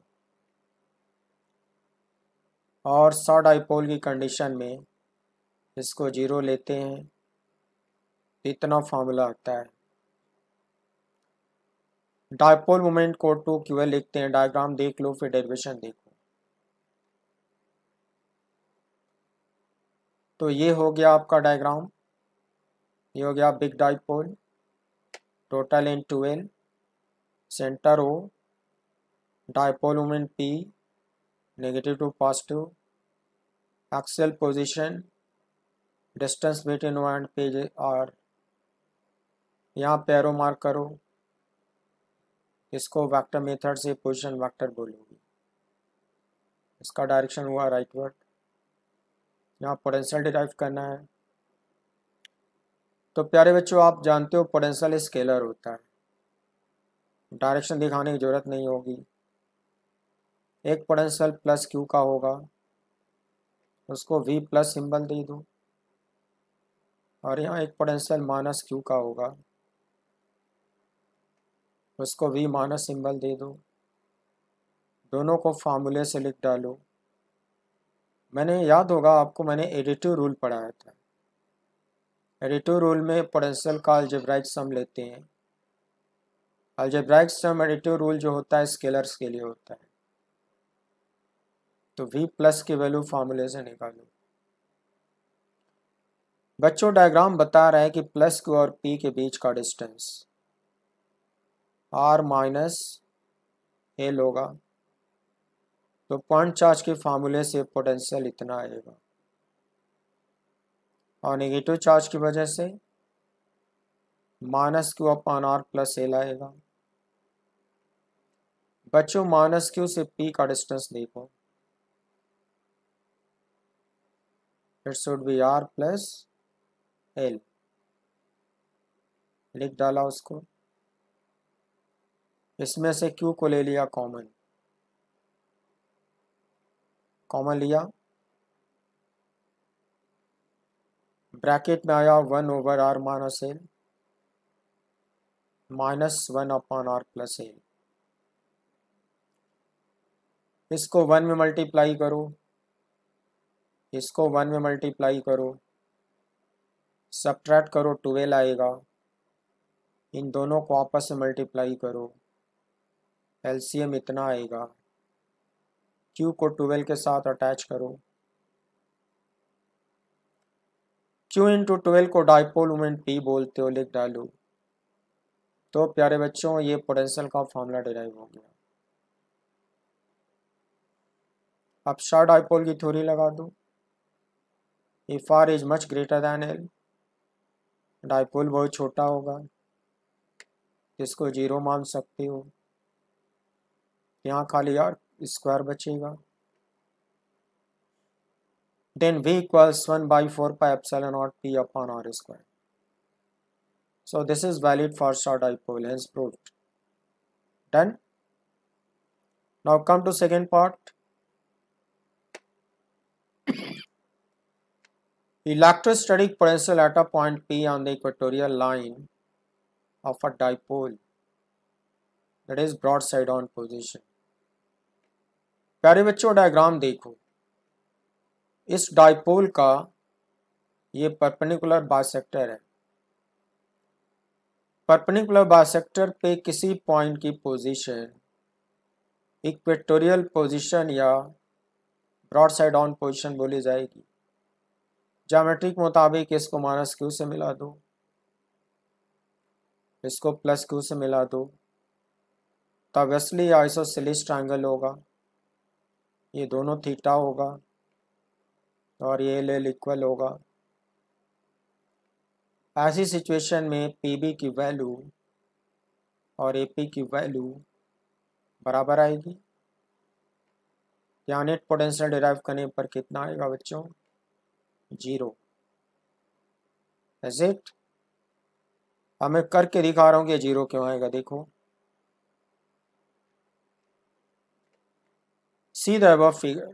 और सौ डाइपोल की कंडीशन में इसको जीरो लेते हैं इतना फार्मूला आता है डाइपोल मोमेंट को टू क्यूएल लिखते हैं डायग्राम देख लो फिर डेरिवेशन देखो तो ये हो गया आपका डायग्राम ये हो गया big dipole total in an centre O dipole उमेन P negative to positive axial position distance between one and page और यहाँ पैरो मार्क करो इसको वेक्टर मेथड से पोजीशन वेक्टर बोलोगी इसका डायरेक्शन हुआ राइट वर्ड यहाँ पोटेंशियल डिराइव करना है तो प्यारे बच्चों आप जानते हो पोटेंशियल स्केलर होता है डायरेक्शन दिखाने की ज़रूरत नहीं होगी एक पोटेंशियल प्लस क्यू का होगा उसको वी प्लस सिंबल दे दो और यहाँ एक पोटेंशियल माइनस क्यू का होगा उसको वी माइनस सिंबल दे दो दोनों को फार्मूले से लिख डालो मैंने याद होगा आपको मैंने एडिटिव रूल पढ़ाया था एडिटिव रूल में पोटेंशियल का अल्जेब्राइक सम लेते हैं अल्जेब्राइक सम एडिटिव रूल जो होता है स्केलर्स के लिए होता है तो वी प्लस की वैल्यू फार्मूले से निकालो बच्चों डायग्राम बता रहा है कि प्लस क्यू और पी के बीच का डिस्टेंस आर माइनस एल होगा तो पॉइंट चार्ज के फार्मूले से पोटेंशियल इतना आएगा और नेगेटिव चार्ज की वजह से minus Q upon r plus l आएगा बच्चों माइनस क्यू से पी का डिस्टेंस देखो it should be r plus l लिख डाला उसको इसमें से क्यू को ले लिया कॉमन कॉमन लिया ब्रैकेट में आया one over r minus l minus one upon r plus l इसको वन में मल्टीप्लाई करो इसको वन में मल्टीप्लाई करो सब्ट्रैक्ट करो ट्वेल्व आएगा इन दोनों को आपस में मल्टीप्लाई करो एलसीएम इतना आएगा क्यू को ट्वेल्व के साथ अटैच करो क्यू इंटू ट्वेल्व को डाइपोल मोमेंट पी बोलते हो लिख डालो तो प्यारे बच्चों ये पोटेंशियल का फॉर्मूला डिराइव हो गया अब शार्ट डाइपोल की थ्योरी लगा दो if r is much greater than l dipole बहुत छोटा होगा जिसको जीरो मान सकते हो यहाँ खाली यार स्क्वायर बचेगा then v equals 1 by 4 pi epsilon naught p upon r square. So this is valid for short Hence proved. Done. Now come to second part. Electrostatic potential at a point P on the equatorial line of a dipole that is broadside on position. प्यारे बच्चों डायग्राम देखो इस डायपोल का ये परपेंडिकुलर बासेक्टर है परपेंडिकुलर बासेक्टर पे किसी पॉइंट की पोजीशन इक्वेटोरियल पोजीशन या ब्रॉड साइड ऑन पोजीशन बोली जाएगी जोमेट्रिक मुताबिक इसको माइनस क्यू से मिला दो इसको प्लस क्यू से मिला दो तब असली आइसोसिलिस ट्रायंगल होगा ये दोनों थीटा होगा और ये एल एल इक्वल होगा ऐसी सिचुएशन में पी की वैल्यू और ए की वैल्यू बराबर आएगी या नेट पोटेंशियल डिराइव करने पर कितना आएगा बच्चों जीरो हमें करके दिखा रहा हूँ कि जीरो क्यों आएगा देखो See the above figure.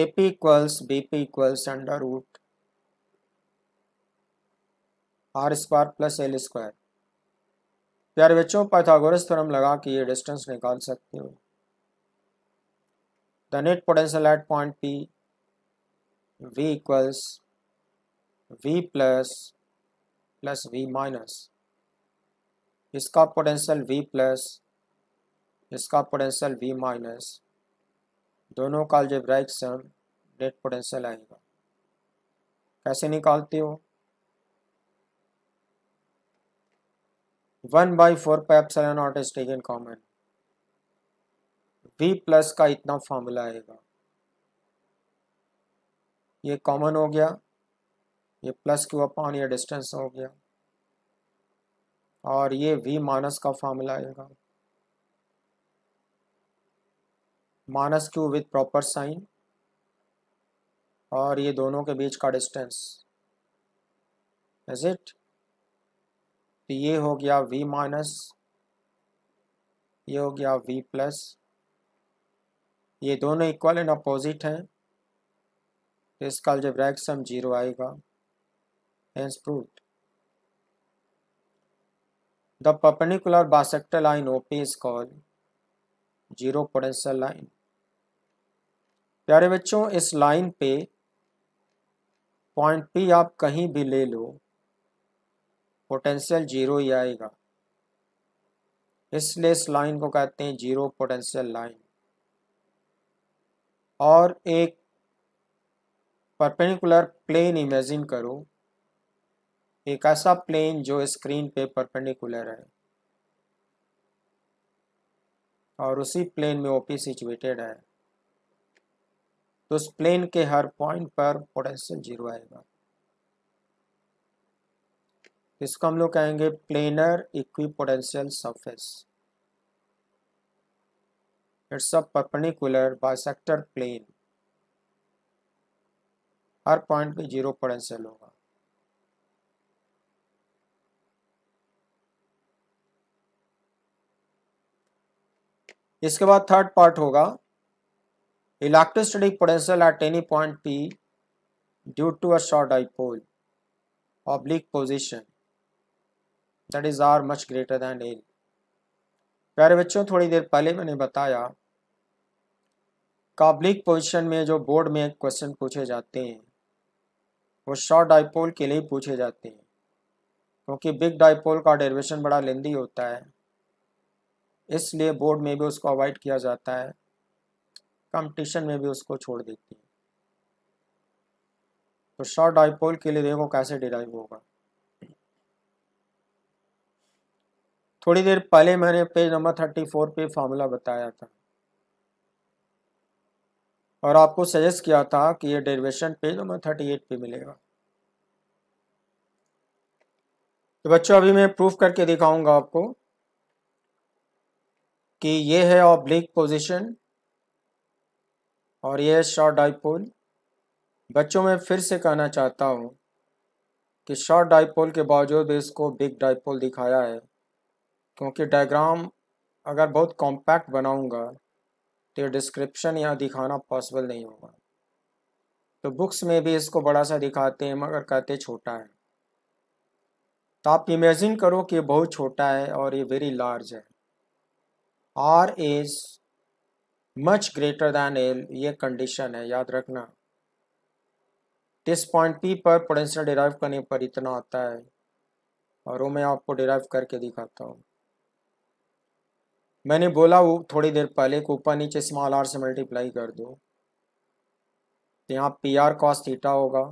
AP equals BP equals under root r square plus L square प्यारे बच्चों पाइथागोरस थ्योरम लगा के ये डिस्टेंस निकाल सकते हो the net potential at point P V equals V plus plus V minus इसका पोटेंशियल वी प्लस इसका पोटेंशियल वी माइनस दोनों का अलजेब्राइक सम डेट पोटेंशियल आएगा कैसे निकालते हो one by four pi epsilon naught is taken common V plus का इतना फॉर्मूला आएगा ये कॉमन हो गया ये प्लस क्यू अपॉन ये डिस्टेंस हो गया और ये वी माइनस का फॉर्मूला आएगा minus q with proper sign और ये दोनों के बीच का डिस्टेंस इज इट तो ये हो गया वी माइनस ये हो गया वी प्लस ये दोनों इक्वल एंड अपोजिट हैं तो इसका जब सम जीरो आएगा hence proof The perpendicular bisector line OP is called zero potential line. प्यारे बच्चों इस लाइन पे पॉइंट पी आप कहीं भी ले लो पोटेंशियल जीरो ही आएगा इसलिए इस लाइन को कहते हैं जीरो पोटेंशियल लाइन और एक परपेंडिकुलर प्लेन इमेजिन करो एक ऐसा प्लेन जो स्क्रीन पे परपेंडिकुलर है और उसी प्लेन में ओपी सिचुएटेड है तो उस प्लेन के हर पॉइंट पर पोटेंशियल जीरो आएगा इसको हम लोग कहेंगे planar equipotential surface it's a perpendicular plane हर पॉइंट पे जीरो पोटेंशियल होगा इसके बाद थर्ड पार्ट होगा Electrostatic potential at any point P due to a short dipole oblique position that is R much greater than L. प्यारे बच्चों थोड़ी देर पहले मैंने बताया काब्लिक पोजीशन में जो बोर्ड में क्वेश्चन पूछे जाते हैं वो शॉर्ट डाइपोल के लिए पूछे जाते हैं क्योंकि बिग डाइपोल का डेरिवेशन बड़ा लेंदी होता है इसलिए बोर्ड में भी उसको अवॉइड किया जाता है कंपटीशन में भी उसको छोड़ देती है तो शॉर्ट डाइपोल के लिए देखो कैसे डिराइव होगा थोड़ी देर पहले मैंने पेज नंबर थर्टी फोर पे फार्मूला बताया था और आपको सजेस्ट किया था कि ये derivation page number thirty eight पे मिलेगा तो बच्चों अभी मैं प्रूफ करके दिखाऊंगा आपको कि ये है ऑब्लिक पोजीशन और यह शॉर्ट डाइपोल बच्चों में फिर से कहना चाहता हूँ कि शॉर्ट डाइपोल के बावजूद इसको बिग डाइपोल दिखाया है क्योंकि डायग्राम अगर बहुत कॉम्पैक्ट बनाऊंगा तो डिस्क्रिप्शन यहाँ दिखाना पॉसिबल नहीं होगा तो बुक्स में भी इसको बड़ा सा दिखाते हैं मगर कहते छोटा है तो आप इमेजिन करो कि बहुत छोटा है और ये वेरी लार्ज है are is much greater than l ये कंडीशन है याद रखना टेस्ट पॉइंट पी पर पोटेंशियल डिराइव करने पर इतना आता है और वो मैं आपको डिराइव करके दिखाता हूँ मैंने बोला वो थोड़ी देर पहले को ऊपर नीचे स्मॉल आर से मल्टीप्लाई कर दो तो यहाँ पी आर कॉस थीटा होगा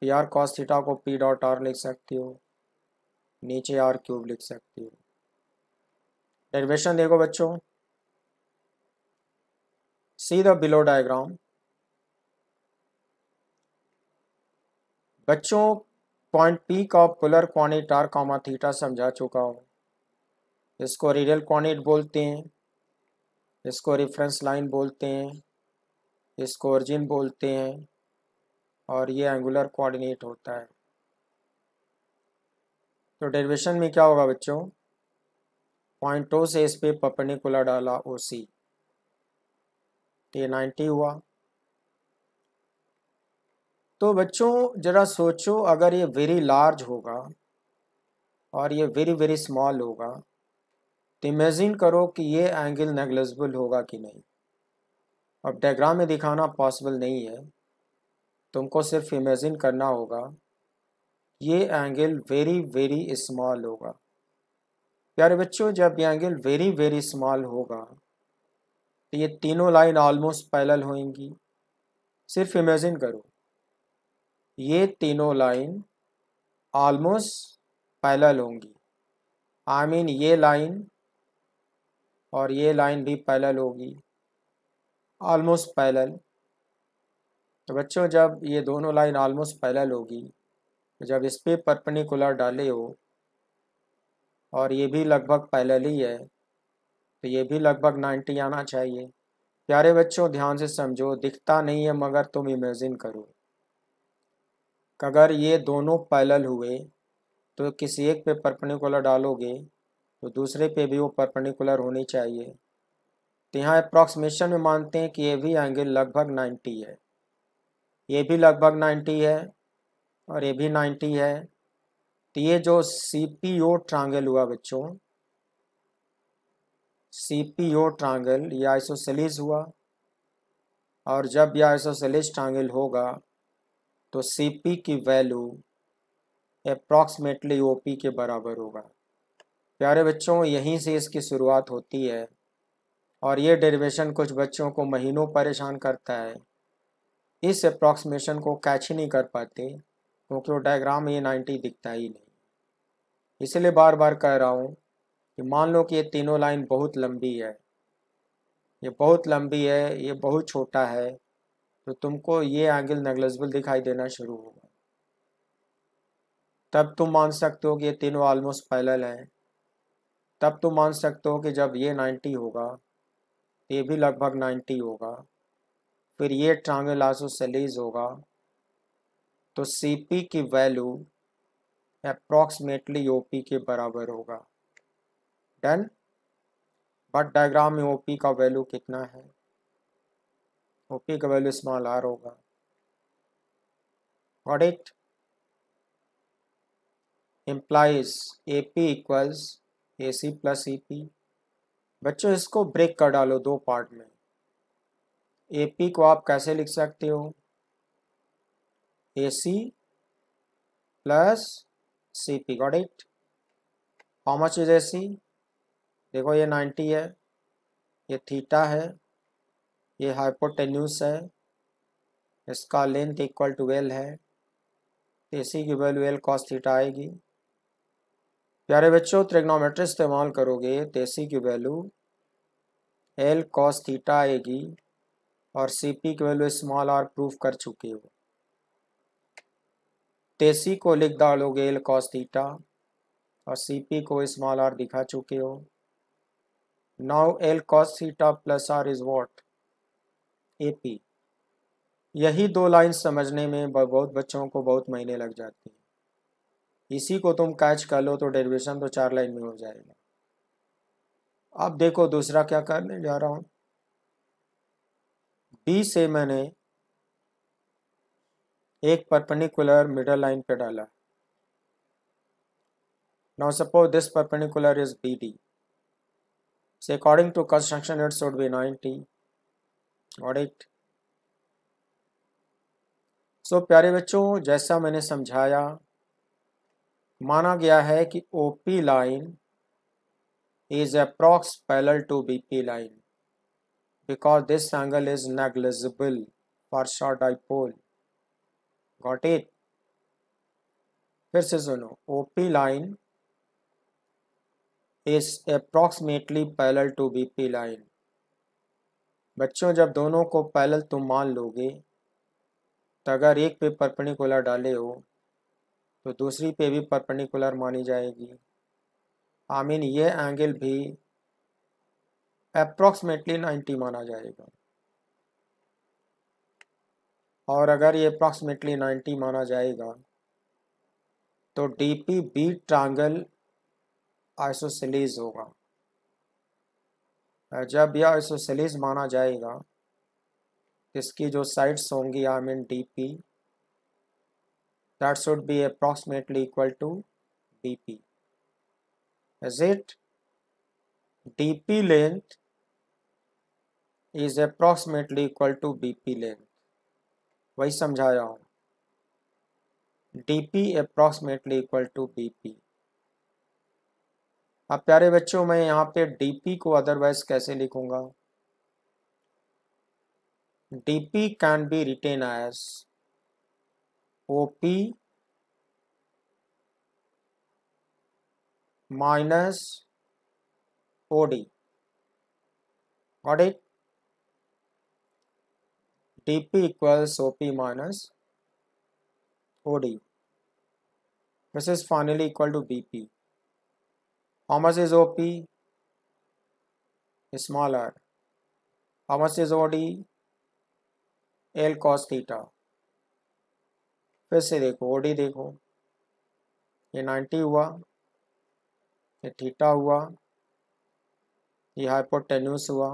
पी आर कॉस थीटा को पी डॉट आर लिख सकती हो नीचे आर क्यूब लिख सकती हो डेरिवेशन देखो बच्चों see the below diagram बच्चों पॉइंट पी का polar coordinate r comma theta समझा चुका हूँ इसको रियल क्वानिट बोलते हैं इसको रेफरेंस लाइन बोलते हैं इसको ओरिजिन बोलते हैं और ये एंगुलर कोऑर्डिनेट होता है तो डेरिवेशन में क्या होगा बच्चों पॉइंट ओ से इस पर पपर्निकुलर डाला ओ सी तो ये नाइन्टी हुआ तो बच्चों ज़रा सोचो अगर ये वेरी लार्ज होगा और ये वेरी वेरी स्मॉल होगा तो इमेजिन करो कि ये एंगल नेगलिजिबल होगा कि नहीं अब डायग्राम में दिखाना पॉसिबल नहीं है तुमको सिर्फ इमेजिन करना होगा ये एंगल वेरी वेरी स्मॉल होगा प्यारे बच्चों जब ये एंगल वेरी वेरी स्मॉल होगा तो ये तीनों लाइन ऑलमोस्ट पैरेलल होंगी सिर्फ इमेजिन करो ये तीनों लाइन ऑलमोस्ट पैरेलल होंगी आई I मीन mean, ये लाइन और ये लाइन भी पैरेलल होगी ऑलमोस्ट पैरेलल तो बच्चों जब ये दोनों लाइन ऑलमोस्ट पैरेलल होगी जब इस पर परपनिकुलर डाले हो और ये भी लगभग पैरेलल ही है तो ये भी लगभग नाइन्टी आना चाहिए प्यारे बच्चों ध्यान से समझो दिखता नहीं है मगर तुम इमेजिन करो अगर ये दोनों पैलल हुए तो किसी एक पे परपेंडिकुलर डालोगे तो दूसरे पे भी वो परपेंडिकुलर होनी चाहिए तो यहाँ अप्रॉक्सीमेशन में मानते हैं कि ये भी एंगल लगभग 90 है ये भी लगभग 90 है और ये भी 90 है तो ये जो सी पी ओ ट्रांगल हुआ बच्चों सी पी ओ ट्रांगल ये आइसोसेलिस हुआ और जब यह आइसोसेलिज ट्रांगल होगा तो सी पी की वैल्यू अप्रॉक्सीमेटली ओ पी के बराबर होगा प्यारे बच्चों यहीं से इसकी शुरुआत होती है और ये डेरिवेशन कुछ बच्चों को महीनों परेशान करता है इस अप्रॉक्सीमेशन को कैच ही नहीं कर पाते क्योंकि वो डायग्राम ये नाइन्टी दिखता ही नहीं इसलिए बार बार कह रहा हूँ कि मान लो कि ये तीनों लाइन बहुत लंबी है ये बहुत लंबी है ये बहुत छोटा है तो तुमको ये एंगल नेग्लेजिबल दिखाई देना शुरू होगा तब तुम मान सकते हो कि ये तीनों ऑलमोस्ट पैरल हैं तब तुम मान सकते हो कि जब ये 90 होगा ये भी लगभग 90 होगा फिर ये ट्रांगल सेलीज होगा तो सी पी की वैल्यू अप्रॉक्सीमेटली ओ पी के बराबर होगा टेन बट डायग्राम में ओपी का वैल्यू कितना है ओपी का वैल्यू स्मॉल आर होगा got it implies A P equals A C plus E P बच्चों इसको ब्रेक कर डालो दो पार्ट में ए पी को आप कैसे लिख सकते हो A C plus C P got it how much is A C देखो ये नाइन्टी है ये थीटा है ये हाइपोटेन्यूस है इसका लेंथ इक्वल टू वेल है तो इसी की वैल्यू एल कॉस थीटा आएगी प्यारे बच्चों त्रिग्नोमेट्री इस्तेमाल करोगे तो सी की वैल्यू एल कॉस थीटा आएगी और सी पी की वैल्यू स्मॉल आर प्रूफ कर चुके हो तेसी तो को लिख डालोगे एल कॉस थीटा और सी पी को स्मॉल आर दिखा चुके हो Now L cos theta plus R is what? AP. यही दो लाइन समझने में बहुत बच्चों को बहुत महीने लग जाते हैं इसी को तुम कैच कर लो तो डेरिवेशन तो चार लाइन में हो जाएगा अब देखो दूसरा क्या करने जा रहा हूं बी से मैंने एक परपेंडिकुलर मिडल लाइन पे डाला now suppose this perpendicular is B D So according to construction it should be 90. Got it? so, प्यारे बच्चों जैसा मैंने समझाया माना गया है कि O P line is approx parallel to B P line because this angle is negligible for short dipole got it फिर से सुनो O P line approximately approximately to B P line बच्चों जब दोनों को पैरल तुम मान लोगे तो अगर एक पे परपेंडिकुलर डाले हो तो दूसरी पे भी परपेंडिकुलर मानी जाएगी आई मीन ये एंगल भी अप्रॉक्सीमेटली नाइन्टी माना जाएगा और अगर ये अप्रॉक्सीमेटली नाइन्टी माना जाएगा तो D P B triangle isosceles होगा जब यह आइसोसिलीज माना जाएगा इसकी जो साइड्स होंगी I mean D P that should be approximately equal to D P is it D P length is approximately equal to B P length वही समझाया हूँ D P approximately equal to B P अब प्यारे बच्चों मैं यहाँ पे डीपी को अदरवाइज कैसे लिखूंगा DP can be written as OP minus OD got it DP equals OP minus OD this is finally equal to BP How much is OP? Smaller. How much is OD? L cos theta. फिर से देखो OD देखो ये 90 हुआ ये थीटा हुआ ये हाइपोटेन्यूस हुआ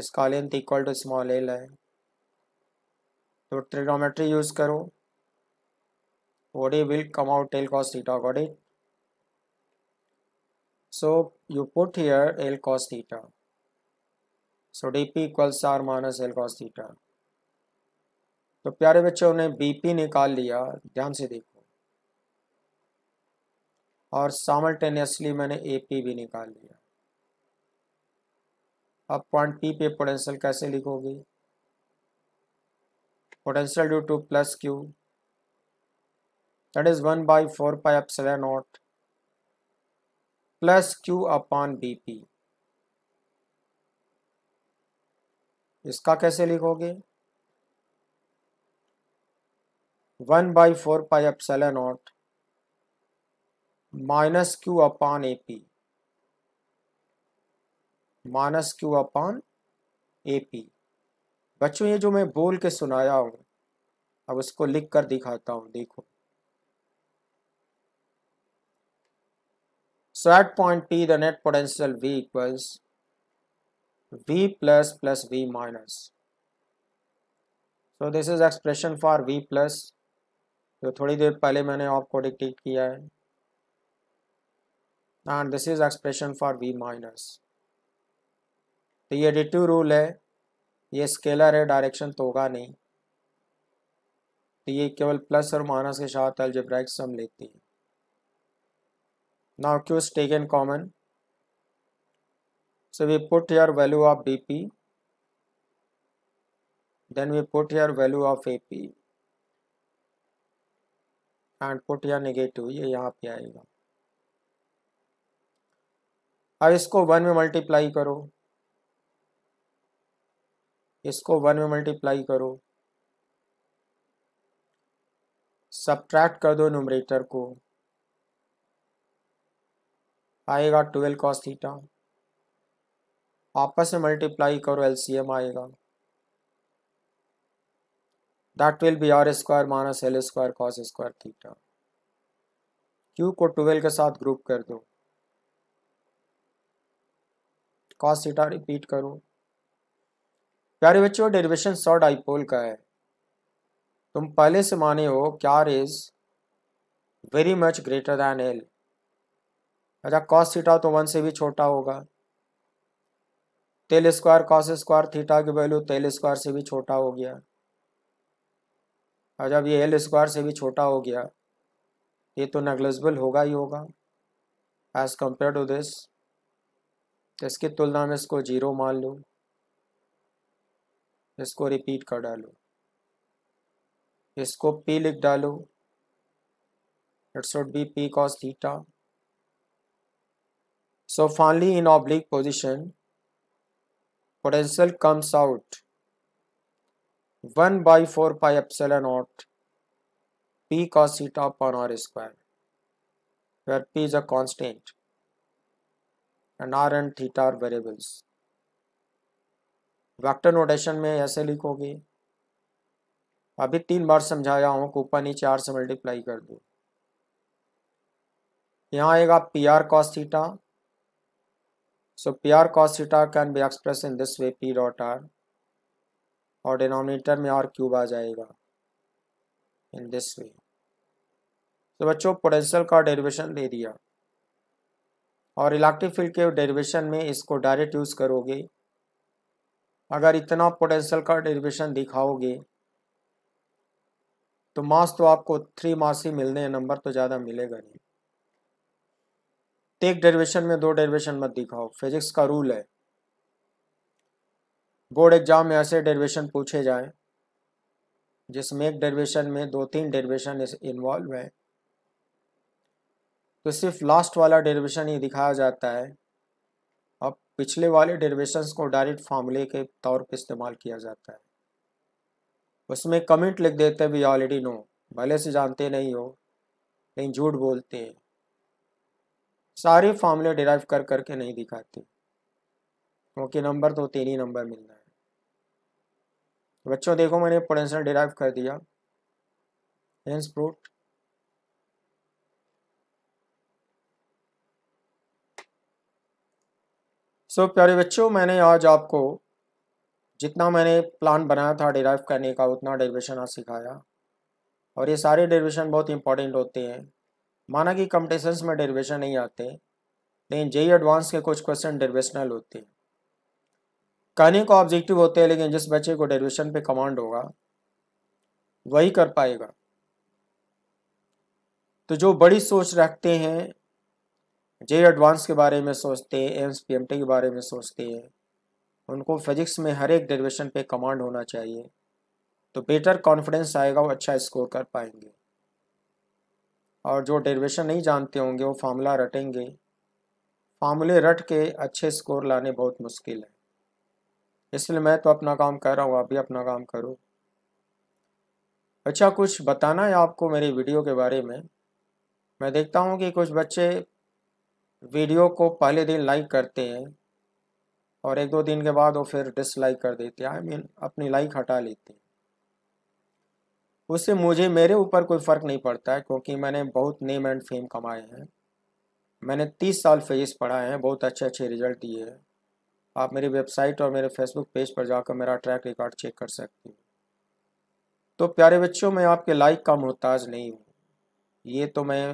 इसका length equal to small L है तो ट्रिग्नोमेट्री यूज करो OD will come out L cos theta got it So you put here L cos theta. So dp equals r minus L cos theta. तो प्यारे बच्चों ने बीपी निकाल लिया ध्यान से देखो और सामल्टेनियसली मैंने एपी भी निकाल लिया अब पॉइंट पी पे पोटेंशियल कैसे लिखोगे potential due to plus Q that is one by four pi epsilon naught plus Q upon B P इसका कैसे लिखोगे one by four pi epsilon naught minus Q upon A P minus Q upon A P बच्चों ये जो मैं बोल के सुनाया हूं अब उसको लिख कर दिखाता हूं देखो So at point T, the net potential V equals V plus plus V minus. So this is expression for V plus. जो थोड़ी देर पहले मैंने आपको डिक्टेट किया है and this is expression for V minus तो ये डिटिव रूल है ये स्केलर है डायरेक्शन तो होगा नहीं तो ये केवल प्लस और माइनस के साथ अल्जेब्राइक सम लेती है now q is taken common so we put here value of dp then we put here value of ap and put या नेगेटिव ये यहाँ पे आएगा अब इसको वन में मल्टीप्लाई करो इसको वन में मल्टीप्लाई करो सब्ट्रैक्ट कर दो न्यूमरेटर को आएगा ट्वेल्व कॉस थीटा आपस में मल्टीप्लाई करो एलसीएम आएगा that will be R square minus L square cos square theta Q को ट्वेल्व के साथ ग्रुप कर दो कॉस थीटा रिपीट करो प्यारे बच्चों डेरिवेशन शॉर्ट डाइपोल का है तुम पहले से माने हो क्या is very much greater than L अच्छा कॉस थीटा तो वन से भी छोटा होगा L square cos square theta की वैल्यू तेल स्क्वायर से भी छोटा हो गया अच्छा ये एल स्क्वायर से भी छोटा हो गया ये तो नेग्लेजिबल होगा ही होगा एज कम्पेयर टू दिस इसकी तुलना में इसको जीरो मान लो इसको रिपीट कर डालो इसको पी लिख डालो it should be P cos theta So finally in oblique position, potential comes out 1 by 4 pi epsilon naught p cos theta upon r square where p is a constant and r and theta are variables vector notation में ऐसे लिखोगे अभी तीन बार समझाया हूँ कि ऊपर नीचे आर से मल्टीप्लाई कर दो यहाँ आएगा P are cos theta So R cos theta can be expressed in this way P dot R और डिनोमिनेटर में R क्यूब आ जाएगा इन दिस वे तो बच्चों पोटेंशियल का डेरिवेशन दे दिया और इलेक्ट्रिक फील्ड के डेरिवेशन में इसको डायरेक्ट यूज़ करोगे अगर इतना पोटेंशियल का डेरिवेशन दिखाओगे तो मास तो आपको थ्री मास ही मिलने हैं नंबर तो ज़्यादा मिलेगा नहीं एक डेरिवेशन में दो डेरिवेशन मत दिखाओ फिजिक्स का रूल है बोर्ड एग्जाम में ऐसे डेरिवेशन पूछे जाएं जिसमें एक डेरिवेशन में दो तीन डेरिवेशन इन्वॉल्व हैं तो सिर्फ लास्ट वाला डेरिवेशन ही दिखाया जाता है अब पिछले वाले डेरिवेशंस को डायरेक्ट फार्मूले के तौर पर इस्तेमाल किया जाता है उसमें कमेंट लिख देते भी ऑलरेडी नो भले से जानते नहीं हो लेकिन झूठ बोलते हैं सारे फॉर्मूले डिराइव कर करके नहीं दिखाती क्योंकि नंबर तो तीन ही नंबर मिलना है बच्चों देखो मैंने पोटेंशियल डिराइव कर दिया हेंस प्रूट सो प्यारे बच्चों मैंने आज आपको जितना मैंने प्लान बनाया था डिराइव करने का उतना डेरिवेशन आज सिखाया और ये सारे डेरिवेशन बहुत इंपॉर्टेंट होते हैं माना कि कंपटीशंस में डेरिवेशन नहीं आते लेकिन जेई एडवांस e के कुछ क्वेश्चन डेरिवेशनल होते हैं कहने को ऑब्जेक्टिव होते हैं लेकिन जिस बच्चे को डेरिवेशन पे कमांड होगा वही कर पाएगा तो जो बड़ी सोच रखते हैं जे एडवांस e के बारे में सोचते हैं एम्स पी के बारे में सोचते हैं उनको फिजिक्स में हर एक डेरिवेशन पे कमांड होना चाहिए तो बेटर कॉन्फिडेंस आएगा वो अच्छा स्कोर कर पाएंगे और जो डेरिवेशन नहीं जानते होंगे वो फार्मूला रटेंगे फार्मूले रट के अच्छे स्कोर लाने बहुत मुश्किल है इसलिए मैं तो अपना काम कर रहा हूँ आप भी अपना काम करो अच्छा कुछ बताना है आपको मेरी वीडियो के बारे में मैं देखता हूँ कि कुछ बच्चे वीडियो को पहले दिन लाइक करते हैं और एक दो दिन के बाद वो फिर डिसलाइक कर देते हैं आई I मीन mean, अपनी लाइक हटा लेते हैं उससे मुझे मेरे ऊपर कोई फ़र्क नहीं पड़ता है क्योंकि मैंने बहुत नेम एंड फेम कमाए हैं मैंने तीस साल फेज़ पढ़ाए हैं बहुत अच्छे अच्छे रिजल्ट दिए हैं आप मेरी वेबसाइट और मेरे फेसबुक पेज पर जाकर मेरा ट्रैक रिकॉर्ड चेक कर सकते हैं तो प्यारे बच्चों मैं आपके लाइक का मोहताज नहीं हूँ ये तो मैं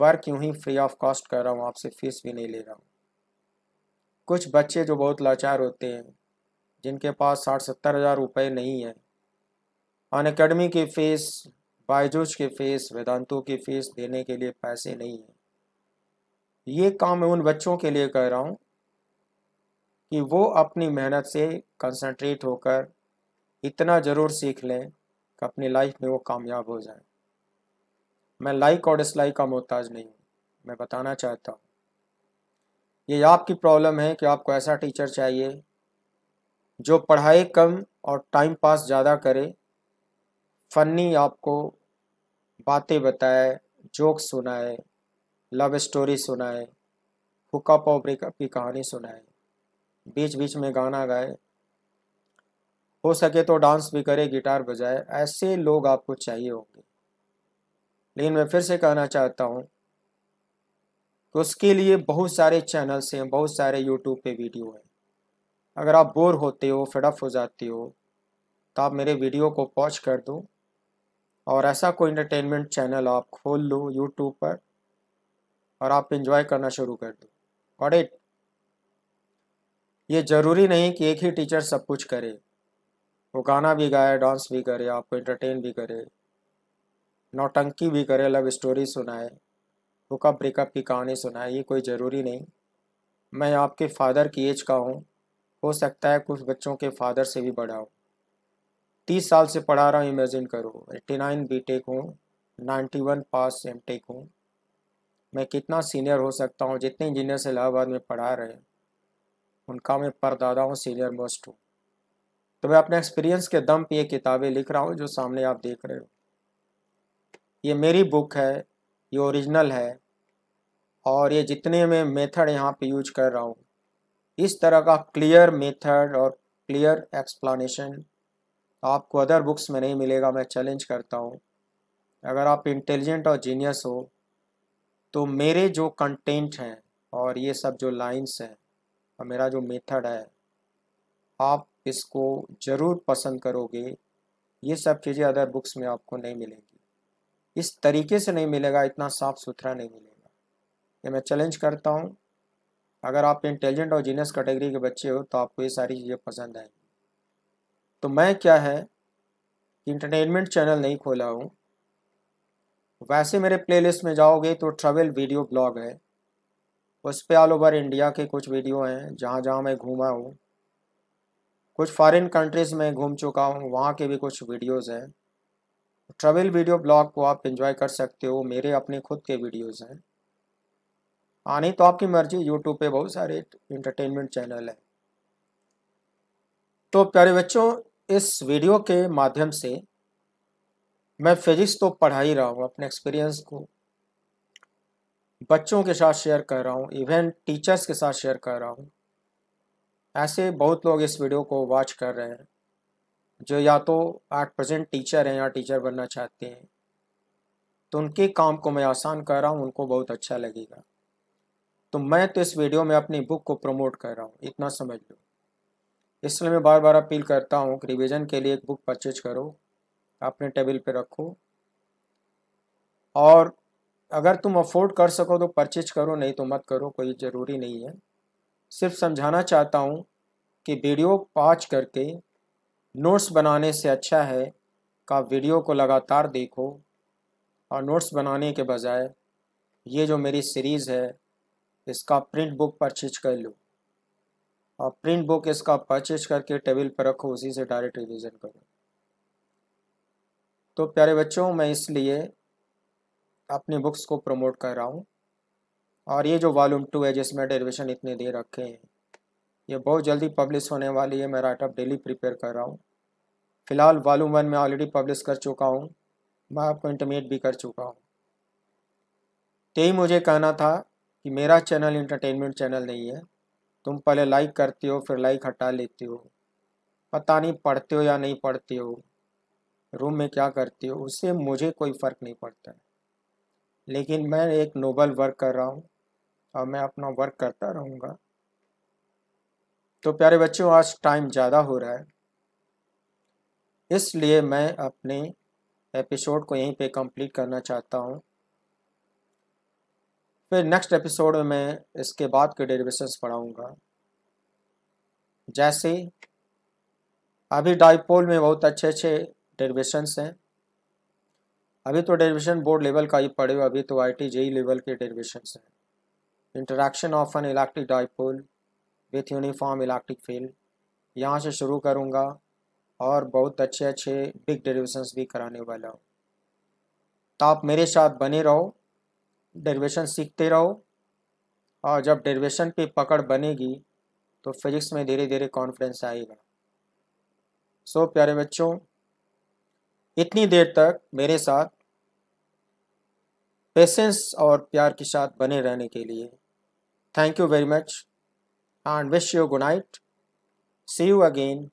वर्क यूँ ही फ्री ऑफ कॉस्ट कर रहा हूँ आपसे फीस भी नहीं ले रहा हूँ कुछ बच्चे जो बहुत लाचार होते हैं जिनके पास साठ सत्तर हज़ार रुपये नहीं हैं अन अकेडमी की फ़ीस बायजूज की फ़ीस वेदांतों की फ़ीस देने के लिए पैसे नहीं हैं ये काम मैं उन बच्चों के लिए कह रहा हूँ कि वो अपनी मेहनत से कंसंट्रेट होकर इतना ज़रूर सीख लें कि अपनी लाइफ में वो कामयाब हो जाए मैं लाइक और डिसलाइक का मोहताज नहीं हूँ मैं बताना चाहता हूँ ये आपकी प्रॉब्लम है कि आपको ऐसा टीचर चाहिए जो पढ़ाई कम और टाइम पास ज़्यादा करे फनी आपको बातें बताए जोक सुनाए लव स्टोरी सुनाए हुकअप और ब्रेकअप की कहानी सुनाए बीच बीच में गाना गाए हो सके तो डांस भी करे गिटार बजाए ऐसे लोग आपको चाहिए होंगे लेकिन मैं फिर से कहना चाहता हूँ कि उसके लिए बहुत सारे चैनल्स हैं बहुत सारे यूट्यूब पे वीडियो हैं अगर आप बोर होते हो फिडअप हो जाते हो तो आप मेरे वीडियो को पॉज कर दो और ऐसा कोई इंटरटेनमेंट चैनल आप खोल लो यूट्यूब पर और आप इंजॉय करना शुरू कर दो और इट ये ज़रूरी नहीं कि एक ही टीचर सब कुछ करे वो गाना भी गाए डांस भी करे आपको इंटरटेन भी करे नौटंकी भी करे लव स्टोरी सुनाए हुकअप ब्रेकअप की कहानी सुनाए ये कोई ज़रूरी नहीं मैं आपके फादर की एज का हूँ हो सकता है कुछ बच्चों के फादर से भी बड़ा हूँ तीस साल से पढ़ा रहा हूँ इमेजिन करो एट्टी नाइन बी टेक हूँ ninety one pass M tech हूँ मैं कितना सीनियर हो सकता हूँ जितने इंजीनियर्स इलाहाबाद में पढ़ा रहे हैं उनका मैं परदादा हूँ सीनियर मोस्ट हूँ तो मैं अपने एक्सपीरियंस के दम पे ये किताबें लिख रहा हूँ जो सामने आप देख रहे हो ये मेरी बुक है ये ओरिजिनल है और ये जितने मैं मेथड यहाँ पे यूज कर रहा हूँ इस तरह का क्लियर मेथड और क्लियर एक्सप्लानशन आपको अदर बुक्स में नहीं मिलेगा मैं चैलेंज करता हूँ अगर आप इंटेलिजेंट और जीनियस हो तो मेरे जो कंटेंट हैं और ये सब जो लाइंस हैं और मेरा जो मेथड है आप इसको ज़रूर पसंद करोगे ये सब चीज़ें अदर बुक्स में आपको नहीं मिलेंगी इस तरीके से नहीं मिलेगा इतना साफ़ सुथरा नहीं मिलेगा ये मैं चैलेंज करता हूँ अगर आप इंटेलिजेंट और जीनियस कैटेगरी के बच्चे हो तो आपको ये सारी चीज़ें पसंद आएंगी तो मैं क्या है इंटरटेनमेंट चैनल नहीं खोला हूँ वैसे मेरे प्लेलिस्ट में जाओगे तो ट्रेवल वीडियो ब्लॉग है उस पर ऑल ओवर इंडिया के कुछ वीडियो हैं जहाँ जहाँ मैं घूमा हूँ कुछ फॉरेन कंट्रीज़ में घूम चुका हूँ वहाँ के भी कुछ वीडियोस हैं ट्रेवल वीडियो ब्लॉग को आप इन्जॉय कर सकते हो मेरे अपने खुद के वीडियोस हैं आने हाँ, तो आपकी मर्जी यूट्यूब पे बहुत सारे इंटरटेनमेंट चैनल हैं तो प्यारे बच्चों इस वीडियो के माध्यम से मैं फिजिक्स तो पढ़ा ही रहा हूँ अपने एक्सपीरियंस को बच्चों के साथ शेयर कर रहा हूँ इवन टीचर्स के साथ शेयर कर रहा हूँ ऐसे बहुत लोग इस वीडियो को वॉच कर रहे हैं जो या तो एट प्रजेंट टीचर हैं या टीचर बनना चाहते हैं तो उनके काम को मैं आसान कर रहा हूँ उनको बहुत अच्छा लगेगा तो मैं तो इस वीडियो में अपनी बुक को प्रमोट कर रहा हूँ इतना समझ लो इसलिए मैं बार बार अपील करता हूँ कि रिविज़न के लिए एक बुक परचेज करो अपने टेबल पे रखो और अगर तुम अफोर्ड कर सको तो परचेज करो नहीं तो मत करो कोई ज़रूरी नहीं है सिर्फ समझाना चाहता हूँ कि वीडियो पाँच करके नोट्स बनाने से अच्छा है का वीडियो को लगातार देखो और नोट्स बनाने के बजाय ये जो मेरी सीरीज़ है इसका प्रिंट बुक परचेज कर लो आप प्रिंट बुक इसका परचेज करके टेबल पर रखो उसी से डायरेक्ट रिविजन करो तो प्यारे बच्चों मैं इसलिए अपनी बुक्स को प्रमोट कर रहा हूँ और ये जो वॉल्यूम टू है जिसमें डेरिवेशन इतने दे रखे हैं ये बहुत जल्दी पब्लिश होने वाली है मैं राइटअप डेली प्रिपेयर कर रहा हूँ फ़िलहाल वॉल्यूम वन में ऑलरेडी पब्लिश कर चुका हूँ मैं आपको इंटरमीडिएट भी कर चुका हूँ तो ही मुझे कहना था कि मेरा चैनल इंटरटेनमेंट चैनल नहीं है तुम पहले लाइक करते हो फिर लाइक हटा लेते हो पता नहीं पढ़ते हो या नहीं पढ़ते हो रूम में क्या करते हो उससे मुझे कोई फ़र्क नहीं पड़ता है लेकिन मैं एक नोबल वर्क कर रहा हूँ और मैं अपना वर्क करता रहूँगा तो प्यारे बच्चों आज टाइम ज़्यादा हो रहा है इसलिए मैं अपने एपिसोड को यहीं पे कंप्लीट करना चाहता हूँ फिर नेक्स्ट एपिसोड में मैं इसके बाद के डेरिवेशंस पढ़ाऊँगा जैसे अभी डाइपोल में बहुत अच्छे अच्छे डेरिवेशंस हैं अभी तो डेरिवेशन बोर्ड लेवल का ही पढ़े हो अभी तो आई टी जेई लेवल के डेरिवेशंस हैं interaction of an electric dipole with uniform electric field यहाँ से शुरू करूँगा और बहुत अच्छे अच्छे बिग डेरिवेशंस भी कराने वाला हूँ तो आप मेरे साथ बने रहो डेरिवेशन सीखते रहो और जब डेरिवेशन पे पकड़ बनेगी तो फिजिक्स में धीरे धीरे कॉन्फिडेंस आएगा सो प्यारे बच्चों इतनी देर तक मेरे साथ पेशेंस और प्यार के साथ बने रहने के लिए thank you very much and wish you good night see you again